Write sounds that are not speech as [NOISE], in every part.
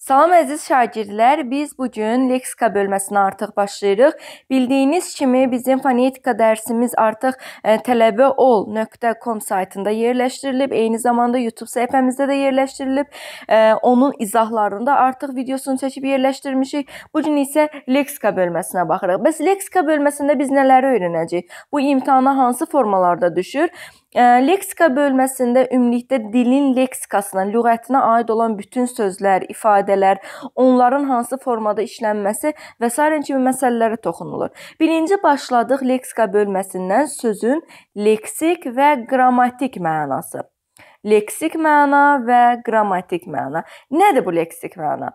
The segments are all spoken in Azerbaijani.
Salam əziz şagirdlər, biz bu gün leksika bölməsinə artıq başlayırıq. Bildiyiniz kimi bizim fonetika dərsimiz artıq e, tələbəol.com saytında yerləşdirilib, eyni zamanda YouTube səhifəmizdə də yerləşdirilib. E, onun izahlarını da artıq videosunu çəkib yerləşdirmişik. Bu gün isə leksika bölməsinə baxırıq. Bəs leksika bölməsində biz nələri öyrənəcəyik? Bu imtahana hansı formalarda düşür? Leksika bölməsində ümumilikdə dilin leksikasına, lüğətinə aid olan bütün sözlər, ifadələr, onların hansı formada işlənməsi və s. kimi məsələlərə toxunulur. Birinci başladıq leksika bölməsindən sözün leksik və qrammatik mənası. Leksik məna və qrammatik məna. Nədir bu leksik məna?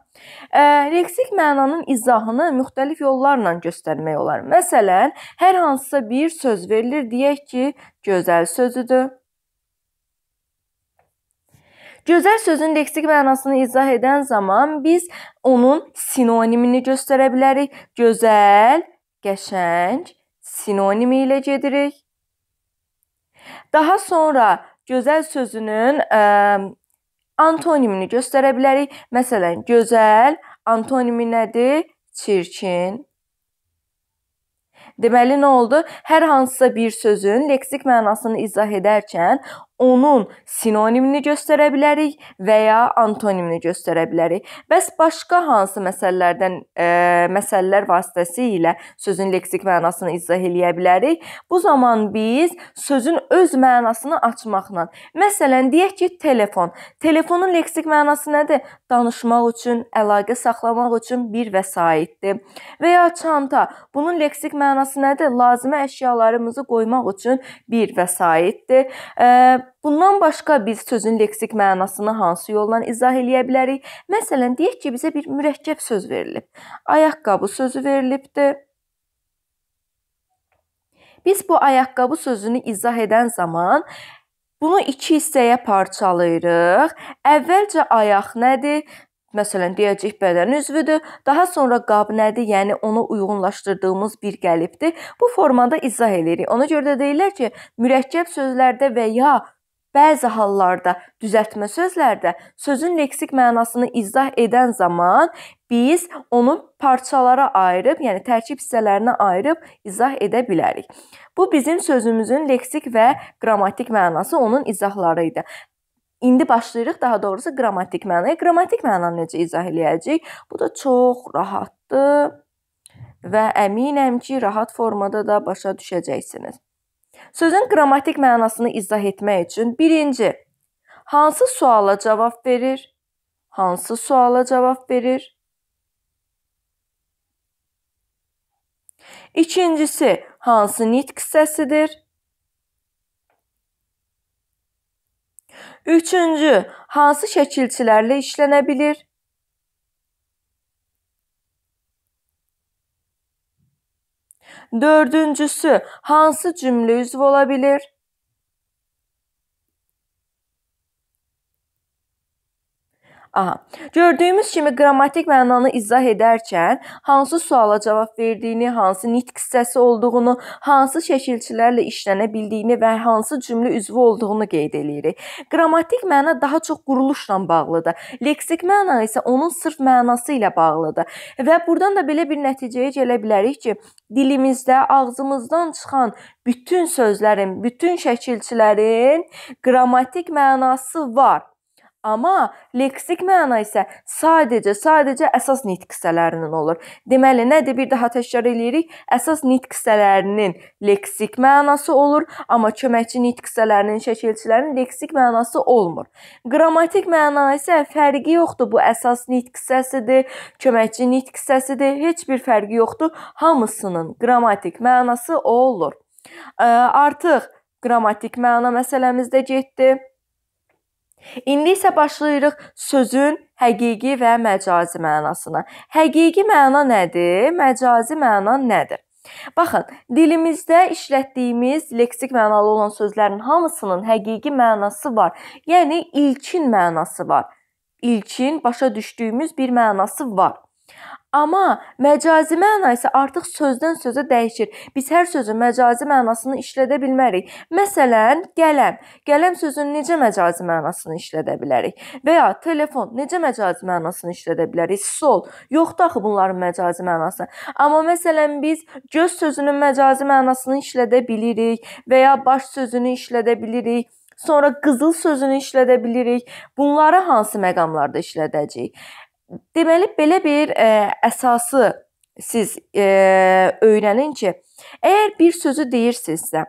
E, leksik mənanın izahını müxtəlif yollarla göstərmək olar. Məsələn, hər hansısa bir söz verilir, deyək ki, gözəl sözüdür. Gözəl sözün leksik mənasını izah edən zaman biz onun sinonimini göstərə bilərik. Gözəl, qəşəng sinonimi ilə gedirik. Daha sonra gözəl sözünün ə, antonimini göstərə bilərik. Məsələn, gözəl antonimi nədir? Çirkin. Deməli nə oldu? Hər hansısa bir sözün leksik mənasını izah edərkən onun sinonimini göstərə bilərik və ya antonimini göstərə bilərik. Bəs başqa hansı məsələlərdən e, məsələlər vasitəsilə sözün leksik mənasını izah eləyə bilərik? Bu zaman biz sözün öz mənasını açmaqla, məsələn, deyək ki, telefon. Telefonun leksik mənası nədir? Danışmaq üçün, əlaqə saxlamaq üçün bir vəsaitdir. Və ya çanta. Bunun leksik mənası nədir? Lazımi əşyalarımızı qoymaq üçün bir vəsaitdir. E, bundan başqa biz sözün leksik mənasını hansı yolla izah eləyə bilərik? Məsələn, deyək ki, bizə bir mürəkkəb söz verilib. Ayaqqabı sözü verilibdi. Biz bu ayaqqabı sözünü izah edən zaman bunu iki hissəyə parçalayırıq. Əvvəlcə ayaq nədir? Məsələn, deyəcək bədən üzvüdür. Daha sonra qab nədir? Yəni ona uyğunlaşdırdığımız bir qəlibdir. Bu formada izah eləyirik. Ona görə də deyirlər ki, mürəkkəb sözlərdə və ya Bəzi hallarda düzəltmə sözlərdə sözün leksik mənasını izah edən zaman biz onu parçalara ayırıb, yəni tərkib hissələrinə ayırıb izah edə bilərik. Bu bizim sözümüzün leksik və qrammatik mənası onun izahları idi. İndi başlayırıq daha doğrusu qrammatik mənaya. Qrammatik mənanı necə izah eləyəcəyik? Bu da çox rahatdır və əminəm ki, rahat formada da başa düşəcəksiniz. Sözün qrammatik mənasını izah etmək üçün birinci, hansı suala cavab verir? Hansı suala cavab verir? İkincisi, hansı nitq hissəsidir? Üçüncü, hansı şəkilçilərlə işlənə bilir? Dördüncüsü hansı cümle üzvü olabilir? Aha. Gördüyümüz kimi qrammatik mənanı izah edərkən hansı suala cavab verdiyini, hansı nitq hissəsi olduğunu, hansı şəkilçilərlə işlənə bildiyini və hansı cümlə üzvü olduğunu qeyd eləyirik. Qrammatik məna daha çox quruluşla bağlıdır. Leksik məna isə onun sırf mənası ilə bağlıdır. Və burdan da belə bir nəticəyə gələ bilərik ki, dilimizdə, ağzımızdan çıxan bütün sözlərin, bütün şəkilçilərin qrammatik mənası var. Amma leksik məna isə sadəcə, sadəcə əsas nitq hissələrinin olur. Deməli nədir? Bir daha təkrar eləyirik. Əsas nitq hissələrinin leksik mənası olur, amma köməkçi nitq hissələrinin, şəkilçilərin leksik mənası olmur. Qrammatik məna isə fərqi yoxdur. Bu əsas nitq hissəsidir, köməkçi nitq hissəsidir. Heç bir fərqi yoxdur. Hamısının qrammatik mənası olur. Artıq qrammatik məna məsələmizdə getdi. İndi isə başlayırıq sözün həqiqi və məcazi mənasına. Həqiqi məna nədir? Məcazi məna nədir? Baxın, dilimizdə işlətdiyimiz leksik mənalı olan sözlərin hamısının həqiqi mənası var. Yəni ilkin mənası var. İlkin başa düşdüyümüz bir mənası var. Amma məcazi məna isə artıq sözdən sözə dəyişir. Biz hər sözün məcazi mənasını işlədə bilmərik. Məsələn, qələm. Qələm sözünün necə məcazi mənasını işlədə bilərik? Və ya telefon necə məcazi mənasını işlədə bilərik? Sol. Yoxdur axı bunların məcazi mənası. Amma məsələn biz göz sözünün məcazi mənasını işlədə bilirik və ya baş sözünü işlədə bilirik. Sonra qızıl sözünü işlədə bilirik. Bunları hansı məqamlarda işlədəcəyik? Deməli belə bir ə, e, əsası siz ə, e, öyrənin ki, əgər bir sözü deyirsinizsə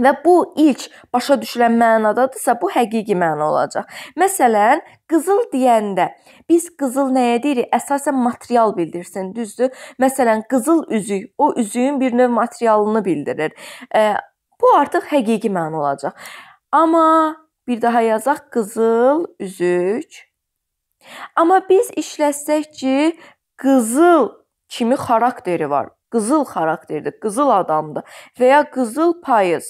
və bu ilk başa düşülən mənadadırsa, bu həqiqi məna olacaq. Məsələn, qızıl deyəndə biz qızıl nəyə deyirik? Əsasən material bildirsin, düzdür? Məsələn, qızıl üzük, o üzüyün bir növ materialını bildirir. Ə, e, bu artıq həqiqi məna olacaq. Amma bir daha yazaq qızıl üzük Amma biz işlətsək ki, qızıl kimi xarakteri var. Qızıl xarakterdir, qızıl adamdır və ya qızıl payız.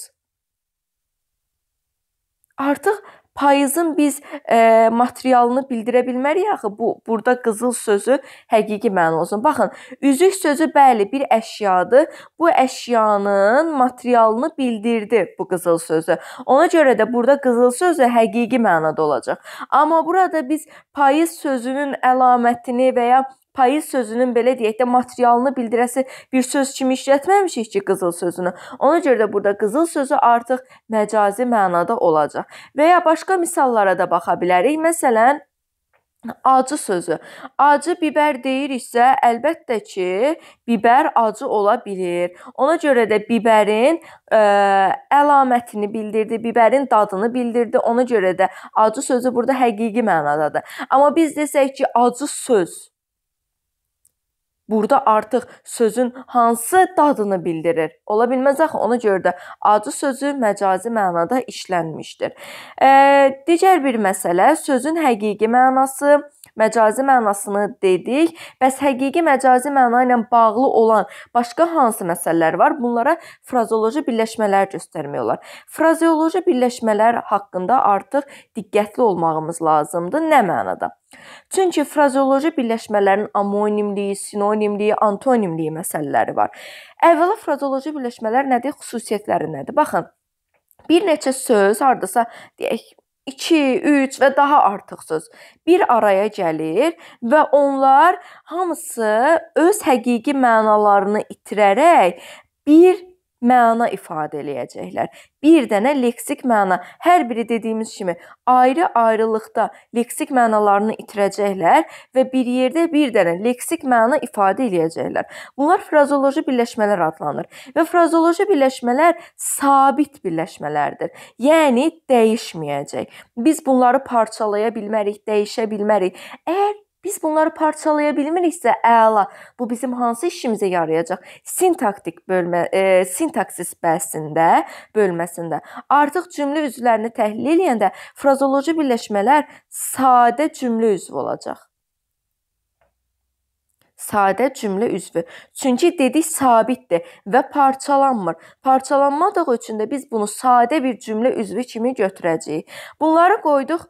Artıq Payızın biz e, materialını bildirə bilmərik axı. Bu burada qızıl sözü həqiqi məna olsun. Baxın, üzük sözü bəli bir əşyadır. Bu əşyanın materialını bildirdi bu qızıl sözü. Ona görə də burada qızıl sözü həqiqi mənada olacaq. Amma burada biz payız sözünün əlamətini və ya payız sözünün belə deyək də materialını bildirəsi bir söz kimi işlətməmişik ki, qızıl sözünü. Ona görə də burada qızıl sözü artıq məcazi mənada olacaq. Və ya başqa misallara da baxa bilərik. Məsələn, Acı sözü. Acı bibər deyiriksə, əlbəttə ki, bibər acı ola bilər. Ona görə də bibərin ə, e, əlamətini bildirdi, bibərin dadını bildirdi. Ona görə də acı sözü burada həqiqi mənadadır. Amma biz desək ki, acı söz burada artıq sözün hansı dadını bildirir? Ola bilməz axı, ona görə də acı sözü məcazi mənada işlənmişdir. E, digər bir məsələ sözün həqiqi mənası məcazi mənasını dedik. Bəs həqiqi məcazi məna ilə bağlı olan başqa hansı məsələlər var? Bunlara frazeoloji birləşmələr göstərmək olar. Frazeoloji birləşmələr haqqında artıq diqqətli olmağımız lazımdır. Nə mənada? Çünki frazeoloji birləşmələrin amonimliyi, sinonimliyi, antonimliyi məsələləri var. Əvvəla frazeoloji birləşmələr nədir? Xüsusiyyətləri nədir? Baxın. Bir neçə söz hardasa deyək 2, 3 və daha artıq söz bir araya gəlir və onlar hamısı öz həqiqi mənalarını itirərək bir məna ifadə eləyəcəklər. Bir dənə leksik məna. Hər biri dediyimiz kimi ayrı-ayrılıqda leksik mənalarını itirəcəklər və bir yerdə bir dənə leksik məna ifadə eləyəcəklər. Bunlar frazoloji birləşmələr adlanır və frazoloji birləşmələr sabit birləşmələrdir. Yəni dəyişməyəcək. Biz bunları parçalaya bilmərik, dəyişə bilmərik. Əgər Biz bunları parçalaya bilmiriksə, əla. Bu bizim hansı işimizə yarayacaq? Sintaktik bölmə e, sintaksis bəhsində, bölməsində artıq cümlə üzvlərini təhlil edəndə frazoloji birləşmələr sadə cümlə üzvü olacaq. Sadə cümlə üzvü. Çünki dedik sabitdir və parçalanmır. Parçalanmadığı üçün də biz bunu sadə bir cümlə üzvü kimi götürəcəyik. Bunları qoyduq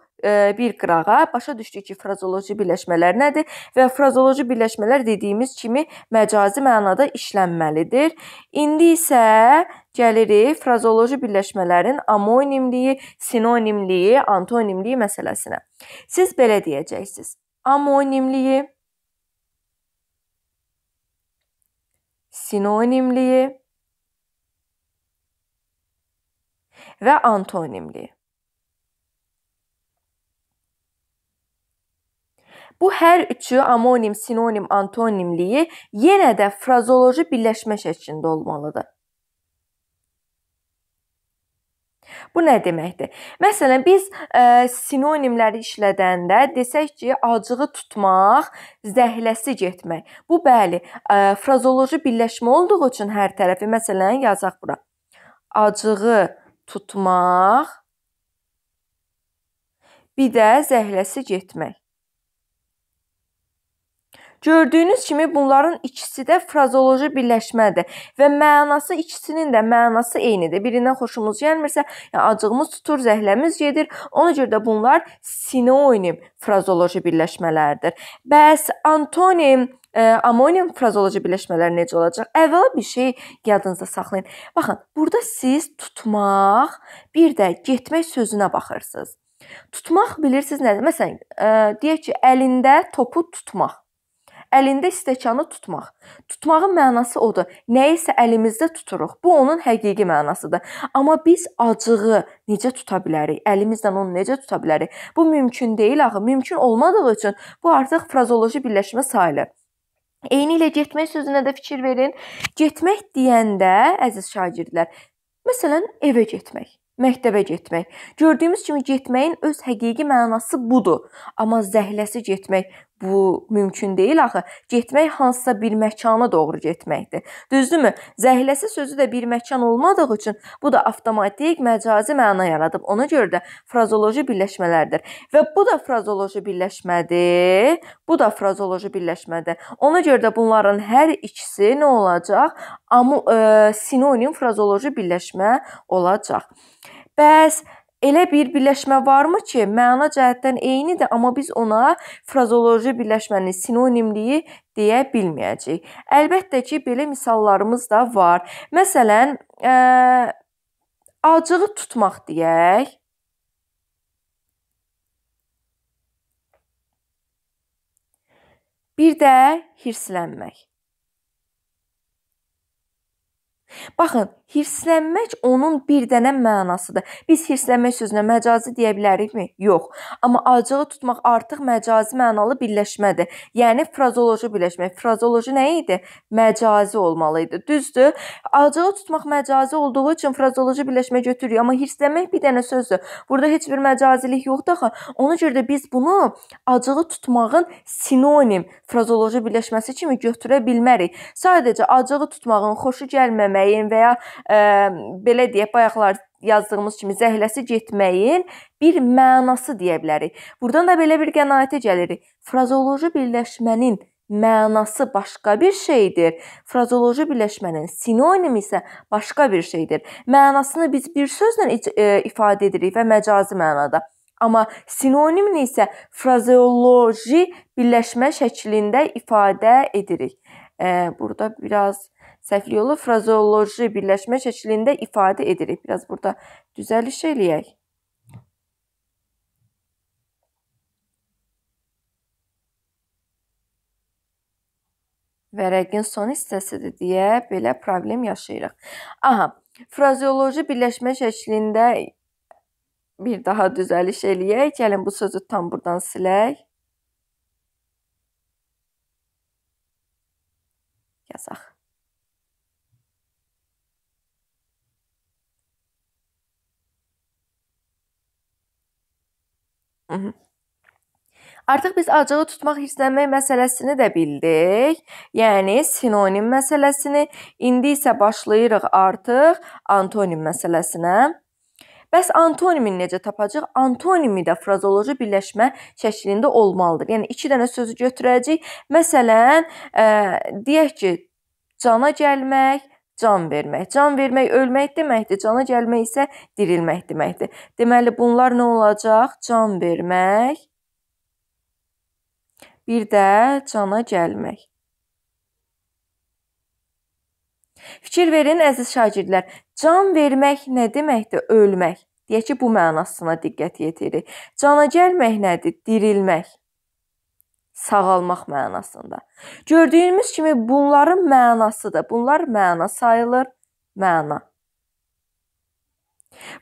bir qırağa. Başa düşdük ki, frazoloji birləşmələr nədir və frazoloji birləşmələr dediyimiz kimi məcazi mənada işlənməlidir. İndi isə gəlirik frazoloji birləşmələrin amonimliyi, sinonimliyi, antonimliyi məsələsinə. Siz belə deyəcəksiniz. Amonimliyi sinonimliyi və antonimliyi Bu hər üçü amonim, sinonim, antonimliyi yenə də frazoloji birləşmə şəklində olmalıdır. Bu nə deməkdir? Məsələn, biz ə, e, sinonimləri işlədəndə desək ki, acığı tutmaq, zəhləsi getmək. Bu bəli, ə, e, frazoloji birləşmə olduğu üçün hər tərəfi məsələn yazaq bura. Acığı tutmaq, bir də zəhləsi getmək. Gördüyünüz kimi bunların ikisi də frazoloji birləşmədir və mənası ikisinin də mənası eynidir. Birindən xoşumuz gəlmirsə, yəni acığımız tutur, zəhləmiz gedir. Ona görə də bunlar sinonim frazoloji birləşmələrdir. Bəs antonim Ə, e, amonium frazoloji birləşmələri necə olacaq? Əvvəla bir şey yadınızda saxlayın. Baxın, burada siz tutmaq, bir də getmək sözünə baxırsınız. Tutmaq bilirsiniz nədir? Məsələn, ə, e, deyək ki, əlində topu tutmaq. Əlində stəkanı tutmaq. Tutmağın mənası odur. Nəyisə əlimizdə tuturuq. Bu onun həqiqi mənasıdır. Amma biz acığı necə tuta bilərik? Əlimizlə onu necə tuta bilərik? Bu mümkün deyil axı. Mümkün olmadığı üçün bu artıq frazoloji birləşmə sayılır. Eyni ilə getmək sözünə də fikir verin. Getmək deyəndə əziz şagirdlər, məsələn, evə getmək məktəbə getmək. Gördüyümüz kimi getməyin öz həqiqi mənası budur. Amma zəhləsi getmək Bu mümkün deyil axı. Getmək hansısa bir məkana doğru getməkdir. Düzdürmü? Zəhləsi sözü də bir məkan olmadığı üçün bu da avtomatik məcazi məna yaradıb. Ona görə də frazoloji birləşmələrdir. Və bu da frazoloji birləşmədir. Bu da frazoloji birləşmədir. Ona görə də bunların hər ikisi nə olacaq? Amı, ə, e, sinonim frazoloji birləşmə olacaq. Bəs elə bir birləşmə varmı ki, məna cəhətdən eynidir, amma biz ona frazoloji birləşmənin sinonimliyi deyə bilməyəcəyik. Əlbəttə ki, belə misallarımız da var. Məsələn, ə, e, acığı tutmaq deyək. Bir də hirslənmək. Baxın, Hirslənmək onun bir dənə mənasıdır. Biz hirslənmək sözünə məcazi deyə bilərikmi? Yox. Amma acığı tutmaq artıq məcazi mənalı birləşmədir. Yəni frazoloji birləşmə. Frazoloji nə idi? Məcazi olmalı idi. Düzdür? Acığı tutmaq məcazi olduğu üçün frazoloji birləşmə götürürük, amma hirslənmək bir dənə sözdür. Burada heç bir məcazilik yoxdur axı. Ona görə də biz bunu acığı tutmağın sinonim frazoloji birləşməsi kimi götürə bilmərik. Sadəcə acığı tutmağın xoşu gəlməməyin və ya belə deyək, bayaqlar yazdığımız kimi zəhləsi getməyin bir mənası deyə bilərik. Burdan da belə bir qənaətə gəlirik. Frazoloji birləşmənin mənası başqa bir şeydir. Frazoloji birləşmənin sinonimi isə başqa bir şeydir. Mənasını biz bir sözlə ifadə edirik və məcazi mənada. Amma sinonimini isə frazeoloji birləşmə şəklində ifadə edirik. Burada biraz səhvlik yolu frazeoloji birləşmə şəklində ifadə edirik. Biraz burada düzəliş eləyək. Vərəqin son hissəsidir deyə belə problem yaşayırıq. Aha, frazeoloji birləşmə şəklində bir daha düzəliş eləyək. Gəlin bu sözü tam buradan silək. Yazaq. Artıq biz acığı tutmaq, hirslənmək məsələsini də bildik. Yəni sinonim məsələsini. İndi isə başlayırıq artıq antonim məsələsinə. Bəs antonimini necə tapacağıq? Antonimi də frazoloji birləşmə şəklində olmalıdır. Yəni iki dənə sözü götürəcəyik. Məsələn, ə, e, deyək ki, cana gəlmək, can vermək. Can vermək ölmək deməkdir, cana gəlmək isə dirilmək deməkdir. Deməli bunlar nə olacaq? Can vermək, bir də cana gəlmək. Fikir verin əziz şagirdlər, can vermək nə deməkdir? Ölmək. Deyək ki, bu mənasına diqqət yetiririk. Cana gəlmək nədir? Dirilmək sağalmaq mənasında. Gördüyünüz kimi bunların mənasıdır. Bunlar məna sayılır, məna.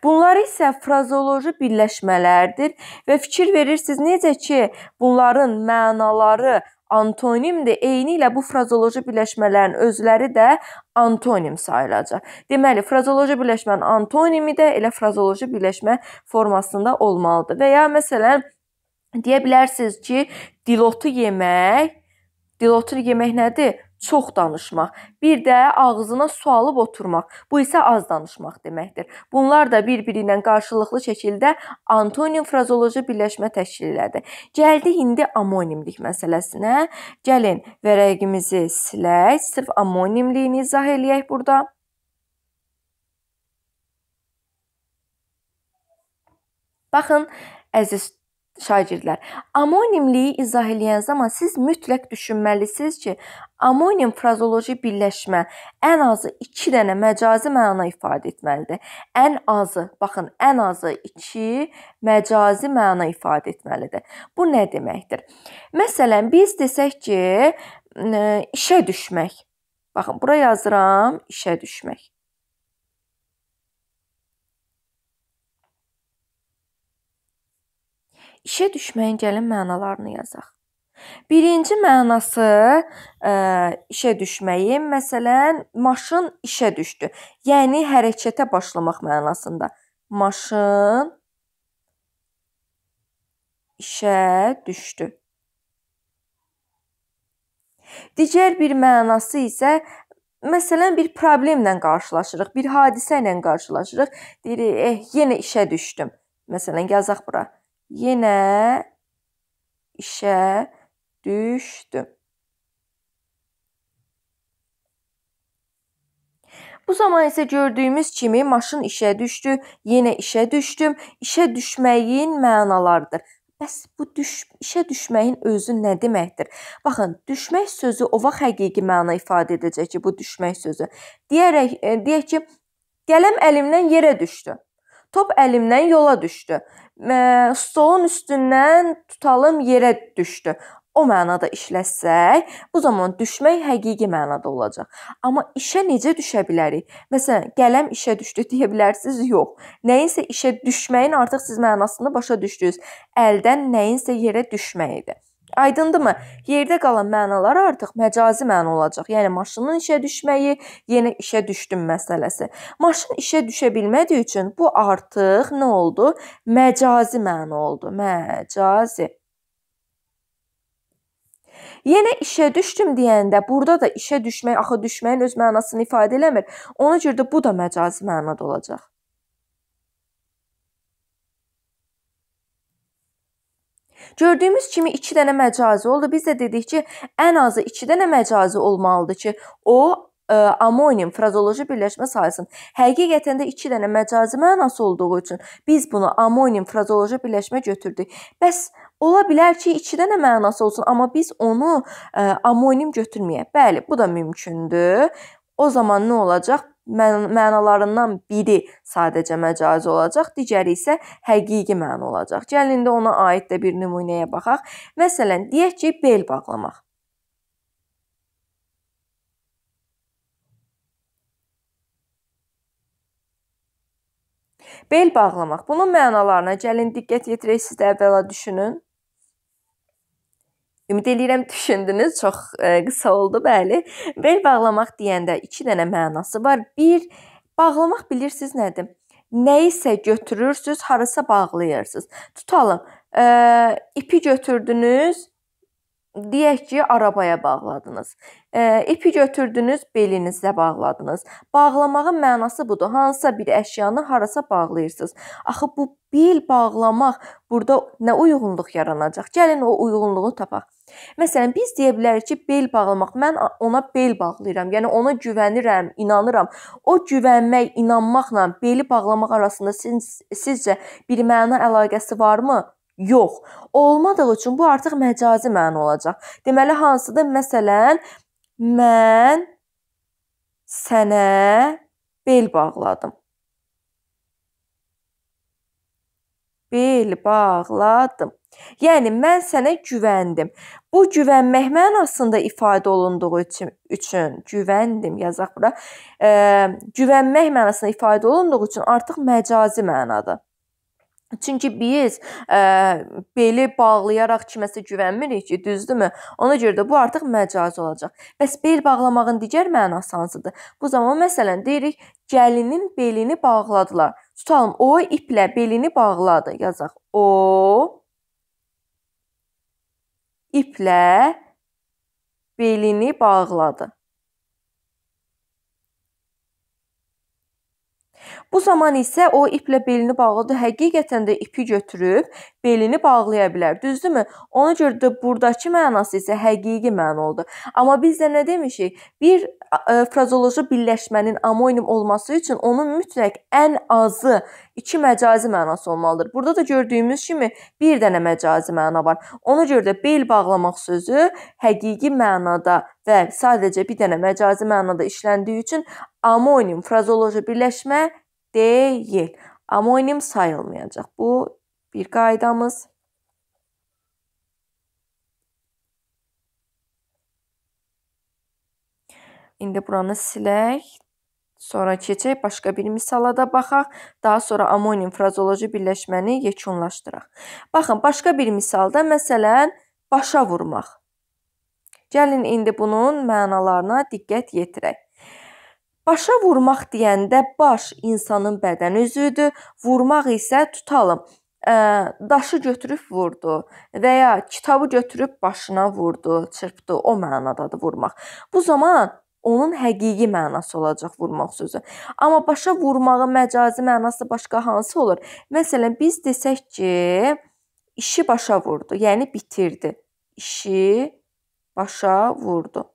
Bunlar isə frazoloji birləşmələrdir və fikir verirsiniz necə ki, bunların mənaları antonimdir. Eyni ilə bu frazoloji birləşmələrin özləri də antonim sayılacaq. Deməli, frazoloji birləşmənin antonimi də elə frazoloji birləşmə formasında olmalıdır. Və ya məsələn, Deyə bilərsiniz ki, dilotu yemək, dilotu yemək nədir? Çox danışmaq. Bir də ağzına su alıb oturmaq. Bu isə az danışmaq deməkdir. Bunlar da bir-biri ilə qarşılıqlı şəkildə antonim frazoloji birləşmə təşkil elədi. Gəldi indi amonimlik məsələsinə. Gəlin vərəqimizi silək, sırf amonimliyini izah eləyək burada. Baxın, əziz şagirdlər. Amonimliyi izah eləyən zaman siz mütləq düşünməlisiniz ki, amonim frazoloji birləşmə ən azı 2 dənə məcazi məna ifadə etməlidir. Ən azı, baxın, ən azı 2 məcazi məna ifadə etməlidir. Bu nə deməkdir? Məsələn, biz desək ki, işə düşmək. Baxın, bura yazıram, işə düşmək. İşə düşməyin gəlin mənalarını yazaq. Birinci mənası ə, e, işə düşməyi, məsələn, maşın işə düşdü. Yəni hərəkətə başlamaq mənasında. Maşın işə düşdü. Digər bir mənası isə Məsələn, bir problemlə qarşılaşırıq, bir hadisə ilə qarşılaşırıq. Deyirik, "Eh, yenə işə düşdüm." Məsələn, yazaq bura yenə işə düşdüm. Bu zaman isə gördüyümüz kimi maşın işə düşdü, yenə işə düşdüm. İşə düşməyin mənalarıdır. Bəs bu düş işə düşməyin özü nə deməkdir? Baxın, düşmək sözü o vaxt həqiqi məna ifadə edəcək ki, bu düşmək sözü. Deyərək e, deyək ki, qələm əlimdən yerə düşdü. Top əlimdən yola düşdü ə, stolun üstündən tutalım yerə düşdü. O mənada işlətsək, bu zaman düşmək həqiqi mənada olacaq. Amma işə necə düşə bilərik? Məsələn, qələm işə düşdü deyə bilərsiniz, yox. Nəyinsə işə düşməyin artıq siz mənasını başa düşdünüz. Əldən nəyinsə yerə düşməyidir. Aydındırmı? Yerdə qalan mənalar artıq məcazi məna olacaq. Yəni maşının işə düşməyi, yenə işə düşdüm məsələsi. Maşın işə düşə bilmədiyi üçün bu artıq nə oldu? Məcazi məna oldu. Məcazi. Yenə işə düşdüm deyəndə burada da işə düşmək axı düşməyin öz mənasını ifadə eləmir. Ona görə də bu da məcazi mənada olacaq. Gördüyümüz kimi 2 dənə məcazi oldu. Biz də dedik ki, ən azı 2 dənə məcazi olmalıdır ki, o ə, e, amonim frazoloji birləşmə sayısının həqiqətən də 2 dənə məcazi mənası olduğu üçün biz bunu amonim frazoloji birləşmə götürdük. Bəs ola bilər ki, 2 dənə mənası olsun, amma biz onu ə, e, amonim götürməyək. Bəli, bu da mümkündür. O zaman nə olacaq? mən mənalarından biri sadəcə məcazi olacaq, digəri isə həqiqi məna olacaq. Gəlin də ona aid də bir nümunəyə baxaq. Məsələn, deyək ki, bel bağlamaq. Bel bağlamaq. Bunun mənalarına gəlin diqqət yetirək siz də əvvəla düşünün. Ümid eləyirəm düşündünüz. Çox ə, e, qısa oldu, bəli. Bel bağlamaq deyəndə 2 dənə mənası var. 1 bağlamaq bilirsiniz nədir? Nəyisə götürürsüz, harasa bağlayırsınız. Tutalım, ə, e, ipi götürdünüz, deyək ki, arabaya bağladınız. E, ipi götürdünüz, belinizə bağladınız. Bağlamağın mənası budur. Hansısa bir əşyanı harasa bağlayırsınız. Axı bu bel bağlamaq burada nə uyğunluq yaranacaq? Gəlin o uyğunluğu tapaq. Məsələn, biz deyə bilərik ki, bel bağlamaq. Mən ona bel bağlayıram. Yəni ona güvənirəm, inanıram. O güvənmək, inanmaqla beli bağlamaq arasında siz, sizcə bir məna əlaqəsi varmı? Yox, olmadığı üçün bu artıq məcazi məna olacaq. Deməli hansıdır? Məsələn, mən sənə bel bağladım. Bel bağladım. Yəni mən sənə güvəndim. Bu güvənmək mənasında ifadə olunduğu üçün, üçün güvəndim yazaq bura. E, güvənmək mənasında ifadə olunduğu üçün artıq məcazi mənadır. Çünki biz ə, e, beli bağlayaraq kiməsə güvənmirik ki, düzdürmü? Ona görə də bu artıq məcazi olacaq. Bəs bel bağlamağın digər mənası hansıdır? Bu zaman məsələn deyirik, gəlinin belini bağladılar. Tutalım, o iplə belini bağladı. Yazaq. O iplə belini bağladı. Bu zaman isə o iplə belini bağladı. Həqiqətən də ipi götürüb belini bağlaya bilər. Düzdürmü? Ona görə də burdakı mənası isə həqiqi məna oldu. Amma biz də nə demişik? Bir ə, e, frazoloji birləşmənin amonim olması üçün onun mütləq ən azı iki məcazi mənası olmalıdır. Burada da gördüyümüz kimi bir dənə məcazi məna var. Ona görə də bel bağlamaq sözü həqiqi mənada və sadəcə bir dənə məcazi mənada işləndiyi üçün amonim frazoloji birləşmə deyil. Amonim sayılmayacaq. Bu bir qaydamız. İndi buranı silək. Sonra keçək başqa bir misala da baxaq. Daha sonra amonim frazoloji birləşməni yekunlaşdıraq. Baxın, başqa bir misalda məsələn başa vurmaq. Gəlin indi bunun mənalarına diqqət yetirək. Başa vurmaq deyəndə baş insanın bədən üzvüdür, vurmaq isə tutalım. Ə, daşı götürüb vurdu və ya kitabı götürüb başına vurdu, çırpdı. O mənadadır vurmaq. Bu zaman onun həqiqi mənası olacaq vurmaq sözü. Amma başa vurmağın məcazi mənası başqa hansı olur? Məsələn, biz desək ki, işi başa vurdu, yəni bitirdi. İşi başa vurdu.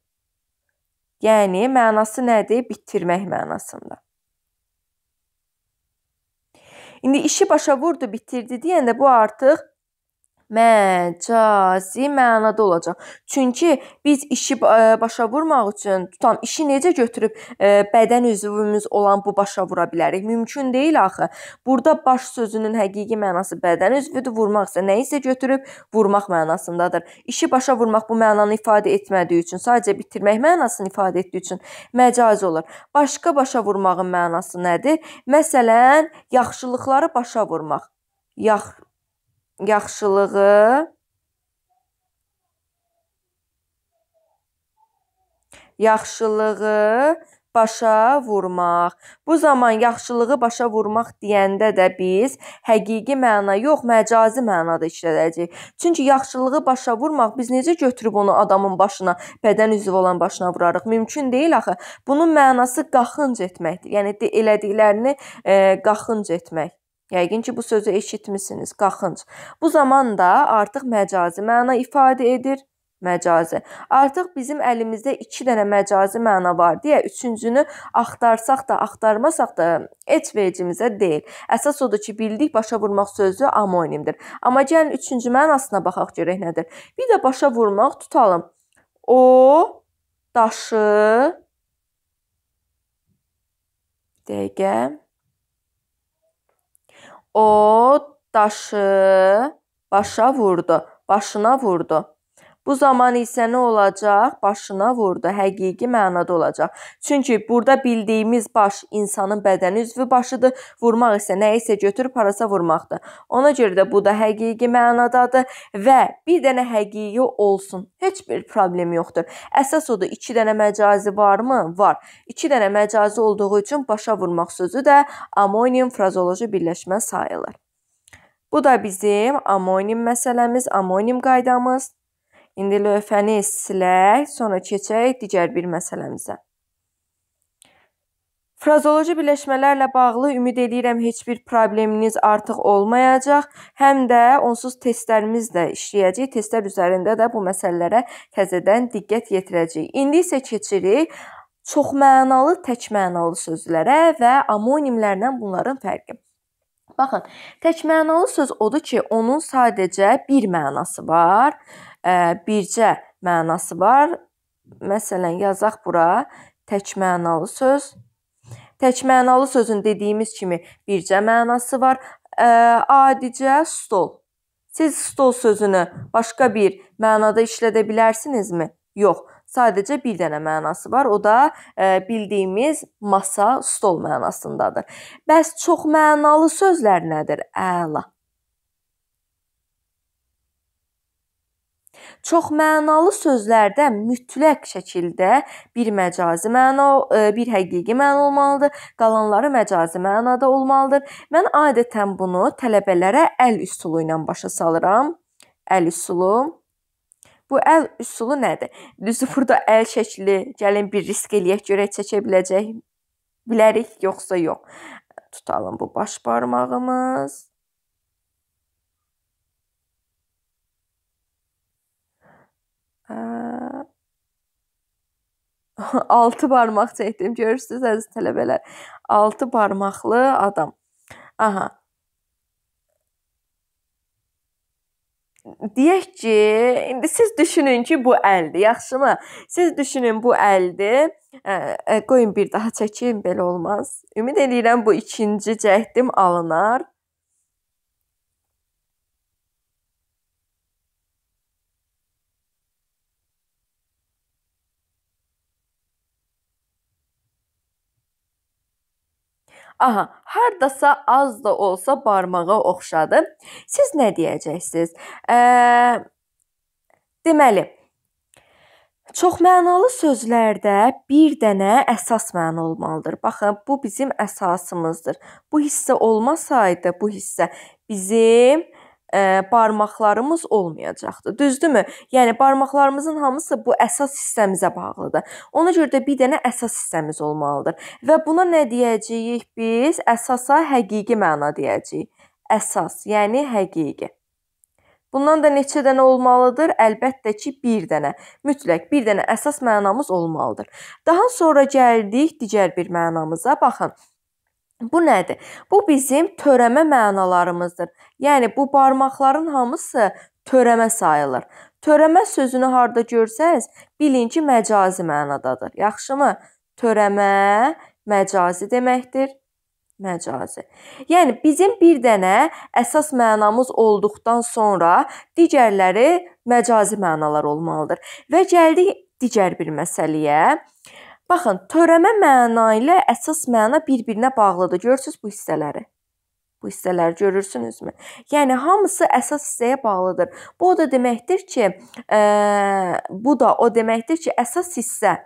Yəni mənası nədir? Bitirmək mənasında. İndi işi başa vurdu, bitirdi deyəndə bu artıq Məcazi mənada olacaq. Çünki biz işi e, başa vurmaq üçün tutan işi necə götürüb e, bədən üzvümüz olan bu başa vura bilərik? Mümkün deyil axı. Burada baş sözünün həqiqi mənası bədən üzvüdür, vurmaq isə nəyisə götürüb vurmaq mənasındadır. İşi başa vurmaq bu mənanı ifadə etmədiyi üçün, sadəcə bitirmək mənasını ifadə etdiyi üçün məcazi olur. Başqa başa vurmağın mənası nədir? Məsələn, yaxşılıqları başa vurmaq. Yaxşı yaxşılığı yaxşılığı başa vurmaq. Bu zaman yaxşılığı başa vurmaq deyəndə də biz həqiqi məna yox, məcazi mənada işlədəcəyik. Çünki yaxşılığı başa vurmaq biz necə götürüb onu adamın başına, bədən üzvü olan başına vurarıq? Mümkün deyil axı. Bunun mənası qaxınc etməkdir. Yəni elədiklərini e, qaxınc etmək. Yəqin ki, bu sözü eşitmisiniz, qaxınc. Bu zaman da artıq məcazi məna ifadə edir. Məcazi. Artıq bizim əlimizdə 2 dənə məcazi məna var deyə üçüncünü axtarsaq da, axtarmasaq da heç vecimizə deyil. Əsas odur ki, bildik başa vurmaq sözü amonimdir. Amma gəlin üçüncü mənasına baxaq görək nədir. Bir də başa vurmaq tutalım. O daşı dəqiqə O daşı başa vurdu, başına vurdu. Bu zaman isə nə olacaq? Başına vurdu, həqiqi mənada olacaq. Çünki burada bildiyimiz baş insanın bədəni üzvü başıdır. Vurmaq isə nə isə götürüb harasa vurmaqdır. Ona görə də bu da həqiqi mənadadır və bir dənə həqiqi olsun. Heç bir problem yoxdur. Əsas odur 2 dənə məcazi varmı? Var. 2 dənə məcazi olduğu üçün başa vurmaq sözü də amonim frazoloji birləşmə sayılır. Bu da bizim amonim məsələmiz, amonim qaydamız. İndi lövhəni silək, sonra keçək digər bir məsələmizə. Frazoloji birləşmələrlə bağlı ümid edirəm heç bir probleminiz artıq olmayacaq. Həm də onsuz testlərimiz də işləyəcək. Testlər üzərində də bu məsələlərə təzədən diqqət yetirəcəyik. İndi isə keçirik çoxmənalı, təkmənalı sözlərə və amonimlərlə bunların fərqi. Baxın, təkmənalı söz odur ki, onun sadəcə bir mənası var bircə mənası var. Məsələn, yazaq bura tək mənalı söz. Tək mənalı sözün dediyimiz kimi bircə mənası var. Adicə stol. Siz stol sözünü başqa bir mənada işlədə bilərsinizmi? Yox. Sadəcə bir dənə mənası var. O da bildiyimiz masa, stol mənasındadır. Bəs çox mənalı sözlər nədir? Əla. Çoxmənalı sözlərdə mütləq şəkildə bir məcazi məna, e, bir həqiqi məna olmalıdır, qalanları məcazi mənada olmalıdır. Mən adətən bunu tələbələrə əl üsulu ilə başa salıram. Əl üsulu. Bu əl üsulu nədir? Düzdür, burada əl şəkli, gəlin bir risk eləyək görək çəkə biləcək bilərik yoxsa yox. Tutalım bu baş barmağımız 6 [LAUGHS] barmaq çəkdim. Görürsüz əziz tələbələr, 6 barmaqlı adam. Aha. Deyək ki, indi siz düşünün ki, bu əldir, yaxşımı? Siz düşünün bu əldir. E, qoyun bir daha çəkim, belə olmaz. Ümid eləyirəm bu ikinci cəhdim alınar. Aha, hardasa az da olsa barmağa oxşadı. Siz nə deyəcəksiniz? E, deməli, Çoxmənalı sözlərdə bir dənə əsas məna olmalıdır. Baxın, bu bizim əsasımızdır. Bu hissə olmasaydı, bu hissə bizim ə, barmaqlarımız olmayacaqdı. Düzdürmü? Yəni barmaqlarımızın hamısı bu əsas hissəmizə bağlıdır. Ona görə də bir dənə əsas hissəmiz olmalıdır. Və buna nə deyəcəyik biz? Əsasa həqiqi məna deyəcəyik. Əsas, yəni həqiqi. Bundan da neçə dənə olmalıdır? Əlbəttə ki, 1 dənə. Mütləq 1 dənə əsas mənamız olmalıdır. Daha sonra gəldik digər bir mənamıza. Baxın, Bu nədir? Bu bizim törəmə mənalarımızdır. Yəni bu barmaqların hamısı törəmə sayılır. Törəmə sözünü harda görsəz, bilin ki, məcazi mənadadır. Yaxşımı? Törəmə məcazi deməkdir. Məcazi. Yəni bizim bir dənə əsas mənamız olduqdan sonra digərləri məcazi mənalar olmalıdır. Və gəldik digər bir məsələyə. Baxın, törəmə məna ilə əsas məna bir-birinə bağlıdır. Görürsüz bu hissələri? Bu hissələri görürsünüzmü? Yəni hamısı əsas hissəyə bağlıdır. Bu o da deməkdir ki, ə, bu da o deməkdir ki, əsas hissə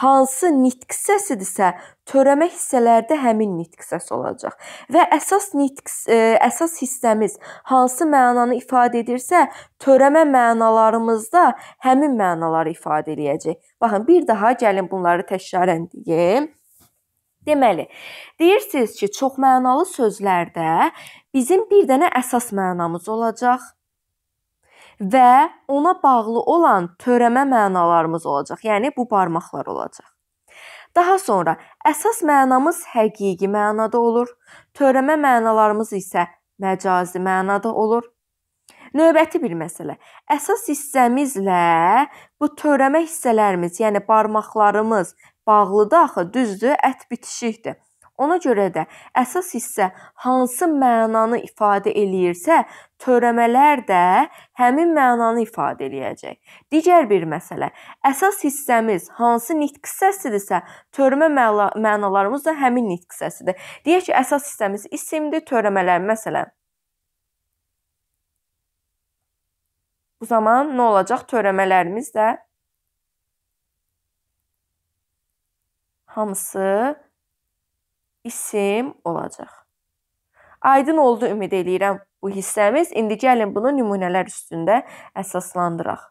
hansı nitq səsidirsə, törəmə hissələrdə həmin nitq səs olacaq. Və əsas nitq e, əsas hissəmiz hansı mənanı ifadə edirsə, törəmə mənalarımızda həmin mənaları ifadə eləyəcək. Baxın, bir daha gəlin bunları təkrarən deyim. Deməli, deyirsiniz ki, çoxmənalı sözlərdə bizim bir dənə əsas mənamız olacaq və ona bağlı olan törəmə mənalarımız olacaq. Yəni bu barmaqlar olacaq. Daha sonra əsas mənamız həqiqi mənada olur, törəmə mənalarımız isə məcazi mənada olur. Növbəti bir məsələ. Əsas hissəmizlə bu törəmə hissələrimiz, yəni barmaqlarımız bağlıdır axı, düzdür? Ət bitişikdir. Ona görə də əsas hissə hansı mənanı ifadə eləyirsə, törəmələr də həmin mənanı ifadə eləyəcək. Digər bir məsələ, əsas hissəmiz hansı nitq hissəsidirsə, törəmə mənalarımız da həmin nitq hissəsidir. Deyək ki, əsas hissəmiz isimdir, törəmələr məsələn Bu zaman nə olacaq? Törəmələrimiz də hamısı isim olacaq. Aydın oldu ümid eləyirəm bu hissəmiz. İndi gəlin bunu nümunələr üstündə əsaslandıraq.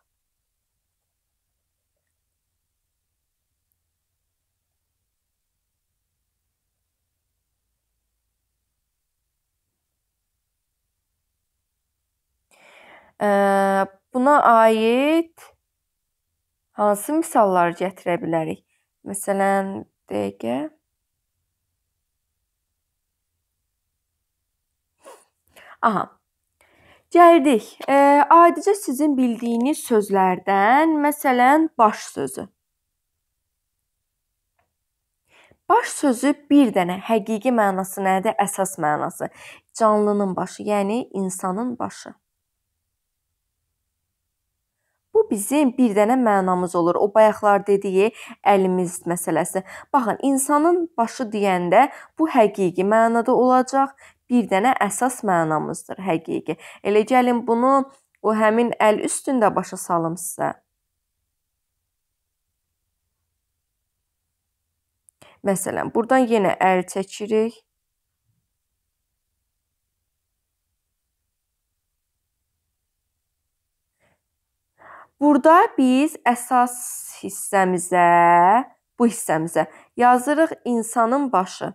Buna aid hansı misallar gətirə bilərik? Məsələn, dəqiqə Aha. Gəldik. E, adicə sizin bildiyiniz sözlərdən, məsələn, baş sözü. Baş sözü bir dənə həqiqi mənası nədir? Əsas mənası canlının başı, yəni insanın başı. Bu bizim bir dənə mənamız olur. O bayaqlar dediyi əlimiz məsələsi. Baxın, insanın başı deyəndə bu həqiqi mənada olacaq bir dənə əsas mənamızdır, həqiqi. Elə gəlin bunu o həmin əl üstündə başa salım sizə. Məsələn, burdan yenə əl çəkirik. Burada biz əsas hissəmizə, bu hissəmizə yazırıq insanın başı.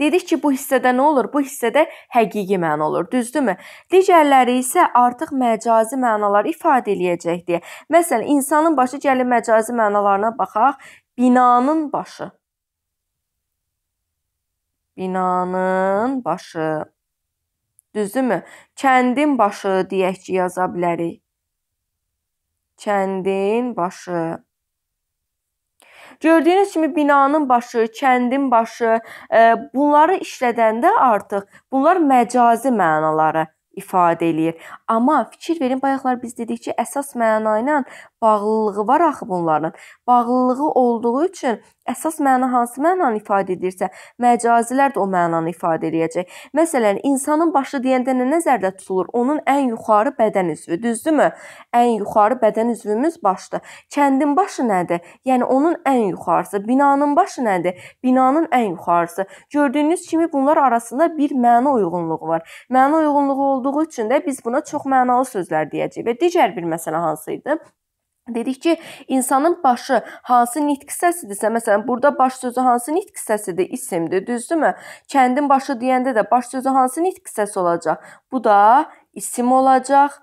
Dedik ki, bu hissədə nə olur? Bu hissədə həqiqi məna olur, düzdürmü? Digərləri isə artıq məcazi mənalar ifadə eləyəcək deyə. Məsələn, insanın başı gəlin məcazi mənalarına baxaq. Binanın başı. Binanın başı. Düzdürmü? Kəndin başı deyək ki, yaza bilərik. Kəndin başı. Gördüyünüz kimi binanın başı, kəndin başı, e, bunları işlədəndə artıq bunlar məcazi mənaları ifadə eləyir. Amma fikir verin, bayaqlar biz dedik ki, əsas məna ilə bağlılığı var axı bunların. Bağlılığı olduğu üçün əsas məna hansı mənanı ifadə edirsə, məcazilər də o mənanı ifadə eləyəcək. Məsələn, insanın başı deyəndə nə nəzərdə tutulur? Onun ən yuxarı bədən üzvü, düzdürmü? Ən yuxarı bədən üzvümüz başdır. Kəndin başı nədir? Yəni onun ən yuxarısı. Binanın başı nədir? Binanın ən yuxarısı. Gördüyünüz kimi bunlar arasında bir məna uyğunluğu var. Məna uyğunluğu olduğu üçün də biz buna çox mənalı sözlər deyəcəyik. Və digər bir məsələ hansı idi? Dedik ki, insanın başı hansı nitq hissəsidirsə, məsələn, burada baş sözü hansı nitq hissəsidir? İsimdir, düzdürmü? Kəndin başı deyəndə də baş sözü hansı nitq hissəsi olacaq? Bu da isim olacaq.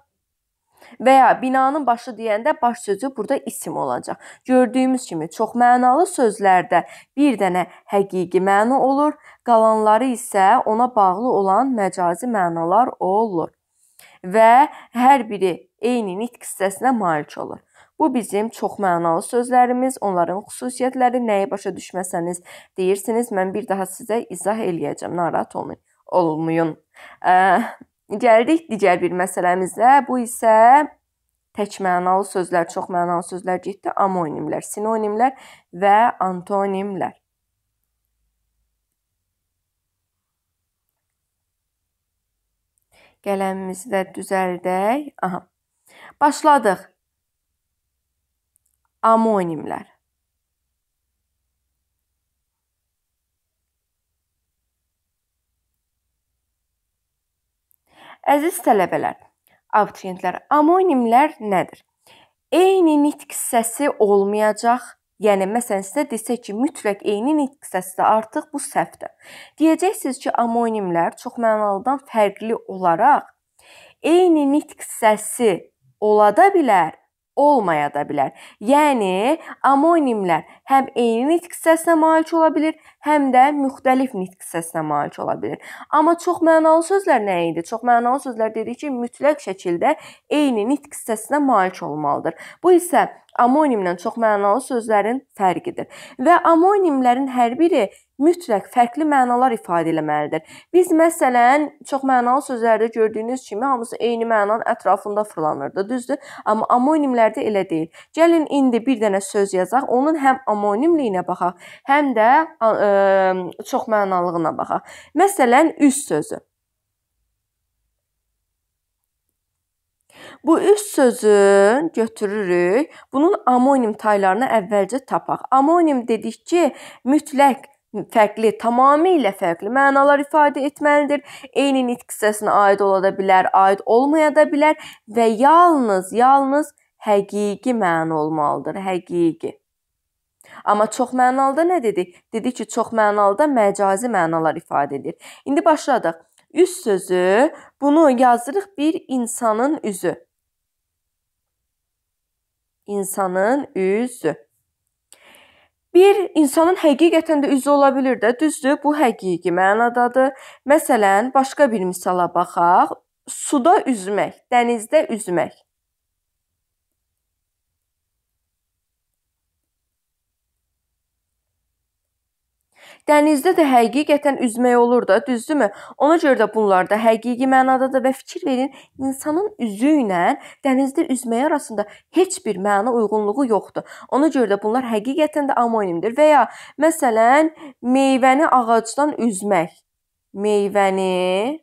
Və ya binanın başı deyəndə baş sözü burada isim olacaq. Gördüyümüz kimi çox mənalı sözlərdə bir dənə həqiqi məna olur, qalanları isə ona bağlı olan məcazi mənalar olur. Və hər biri eyni nitq hissəsinə malik olur. Bu bizim çoxmənalı sözlərimiz, onların xüsusiyyətləri, nəyi başa düşməsəniz deyirsiniz, mən bir daha sizə izah eləyəcəm. Narahat olmayın. Olmayın. Ə, gəlirik digər bir məsələmizə. Bu isə təkmənalı sözlər, çoxmənalı sözlər getdi, amonimlər, sinonimlər və antonimlər. Qələmimizi də düzəldək. Aha. Başladıq. Amonimlər. Əziz tələbələr, abituriyentlər, amonimlər nədir? Eyni nitq hissəsi olmayacaq. Yəni məsələn sizə desək ki, mütləq eyni nitq hissəsidir, artıq bu səhvdir. Deyəcəksiniz ki, amonimlər çoxmənalıdan fərqli olaraq eyni nitq hissəsi ola da bilər, olmaya da bilər. Yəni, amonimlər həm eyni nitq səsinə malik ola bilir, həm də müxtəlif nitq səsinə malik ola bilir. Amma çox mənalı sözlər nə idi? Çox mənalı sözlər dedik ki, mütləq şəkildə eyni nitq səsinə malik olmalıdır. Bu isə amonimlə çox mənalı sözlərin fərqidir. Və amonimlərin hər biri mütləq fərqli mənalar ifadə etməlidir. Biz məsələn çox mənalı sözlərdə gördüyünüz kimi hamısı eyni mənanın ətrafında fırlanırdı, düzdür? Amma amonimlərdə elə deyil. Gəlin indi bir dənə söz yazaq, onun həm amonimliyinə baxaq, həm də ə, ə, çox mənalılığına baxaq. Məsələn, üz sözü. Bu üz sözü götürürük. Bunun amonim taylarını əvvəlcə tapaq. Amonim dedik ki, mütləq fərqli, tamamilə fərqli mənalar ifadə etməlidir. Eyni nitq hissəsinə aid ola da bilər, aid olmaya da bilər və yalnız, yalnız həqiqi məna olmalıdır, həqiqi. Amma çoxmənalıda nə dedik? Dedik ki, çoxmənalıda məcazi mənalar ifadə edir. İndi başladıq. Üz sözü bunu yazırıq bir insanın üzü. İnsanın üzü. Bir insanın həqiqətən də üzü ola bilər də, düzdür? Bu həqiqi mənadadır. Məsələn, başqa bir misala baxaq. Suda üzmək, dənizdə üzmək. Dənizdə də həqiqətən üzmək olur da, düzdürmü? Ona görə də bunlar da həqiqi mənadadır və fikir verin, insanın üzü ilə dənizdə üzmək arasında heç bir məna uyğunluğu yoxdur. Ona görə də bunlar həqiqətən də amonimdir və ya məsələn, meyvəni ağacdan üzmək. Meyvəni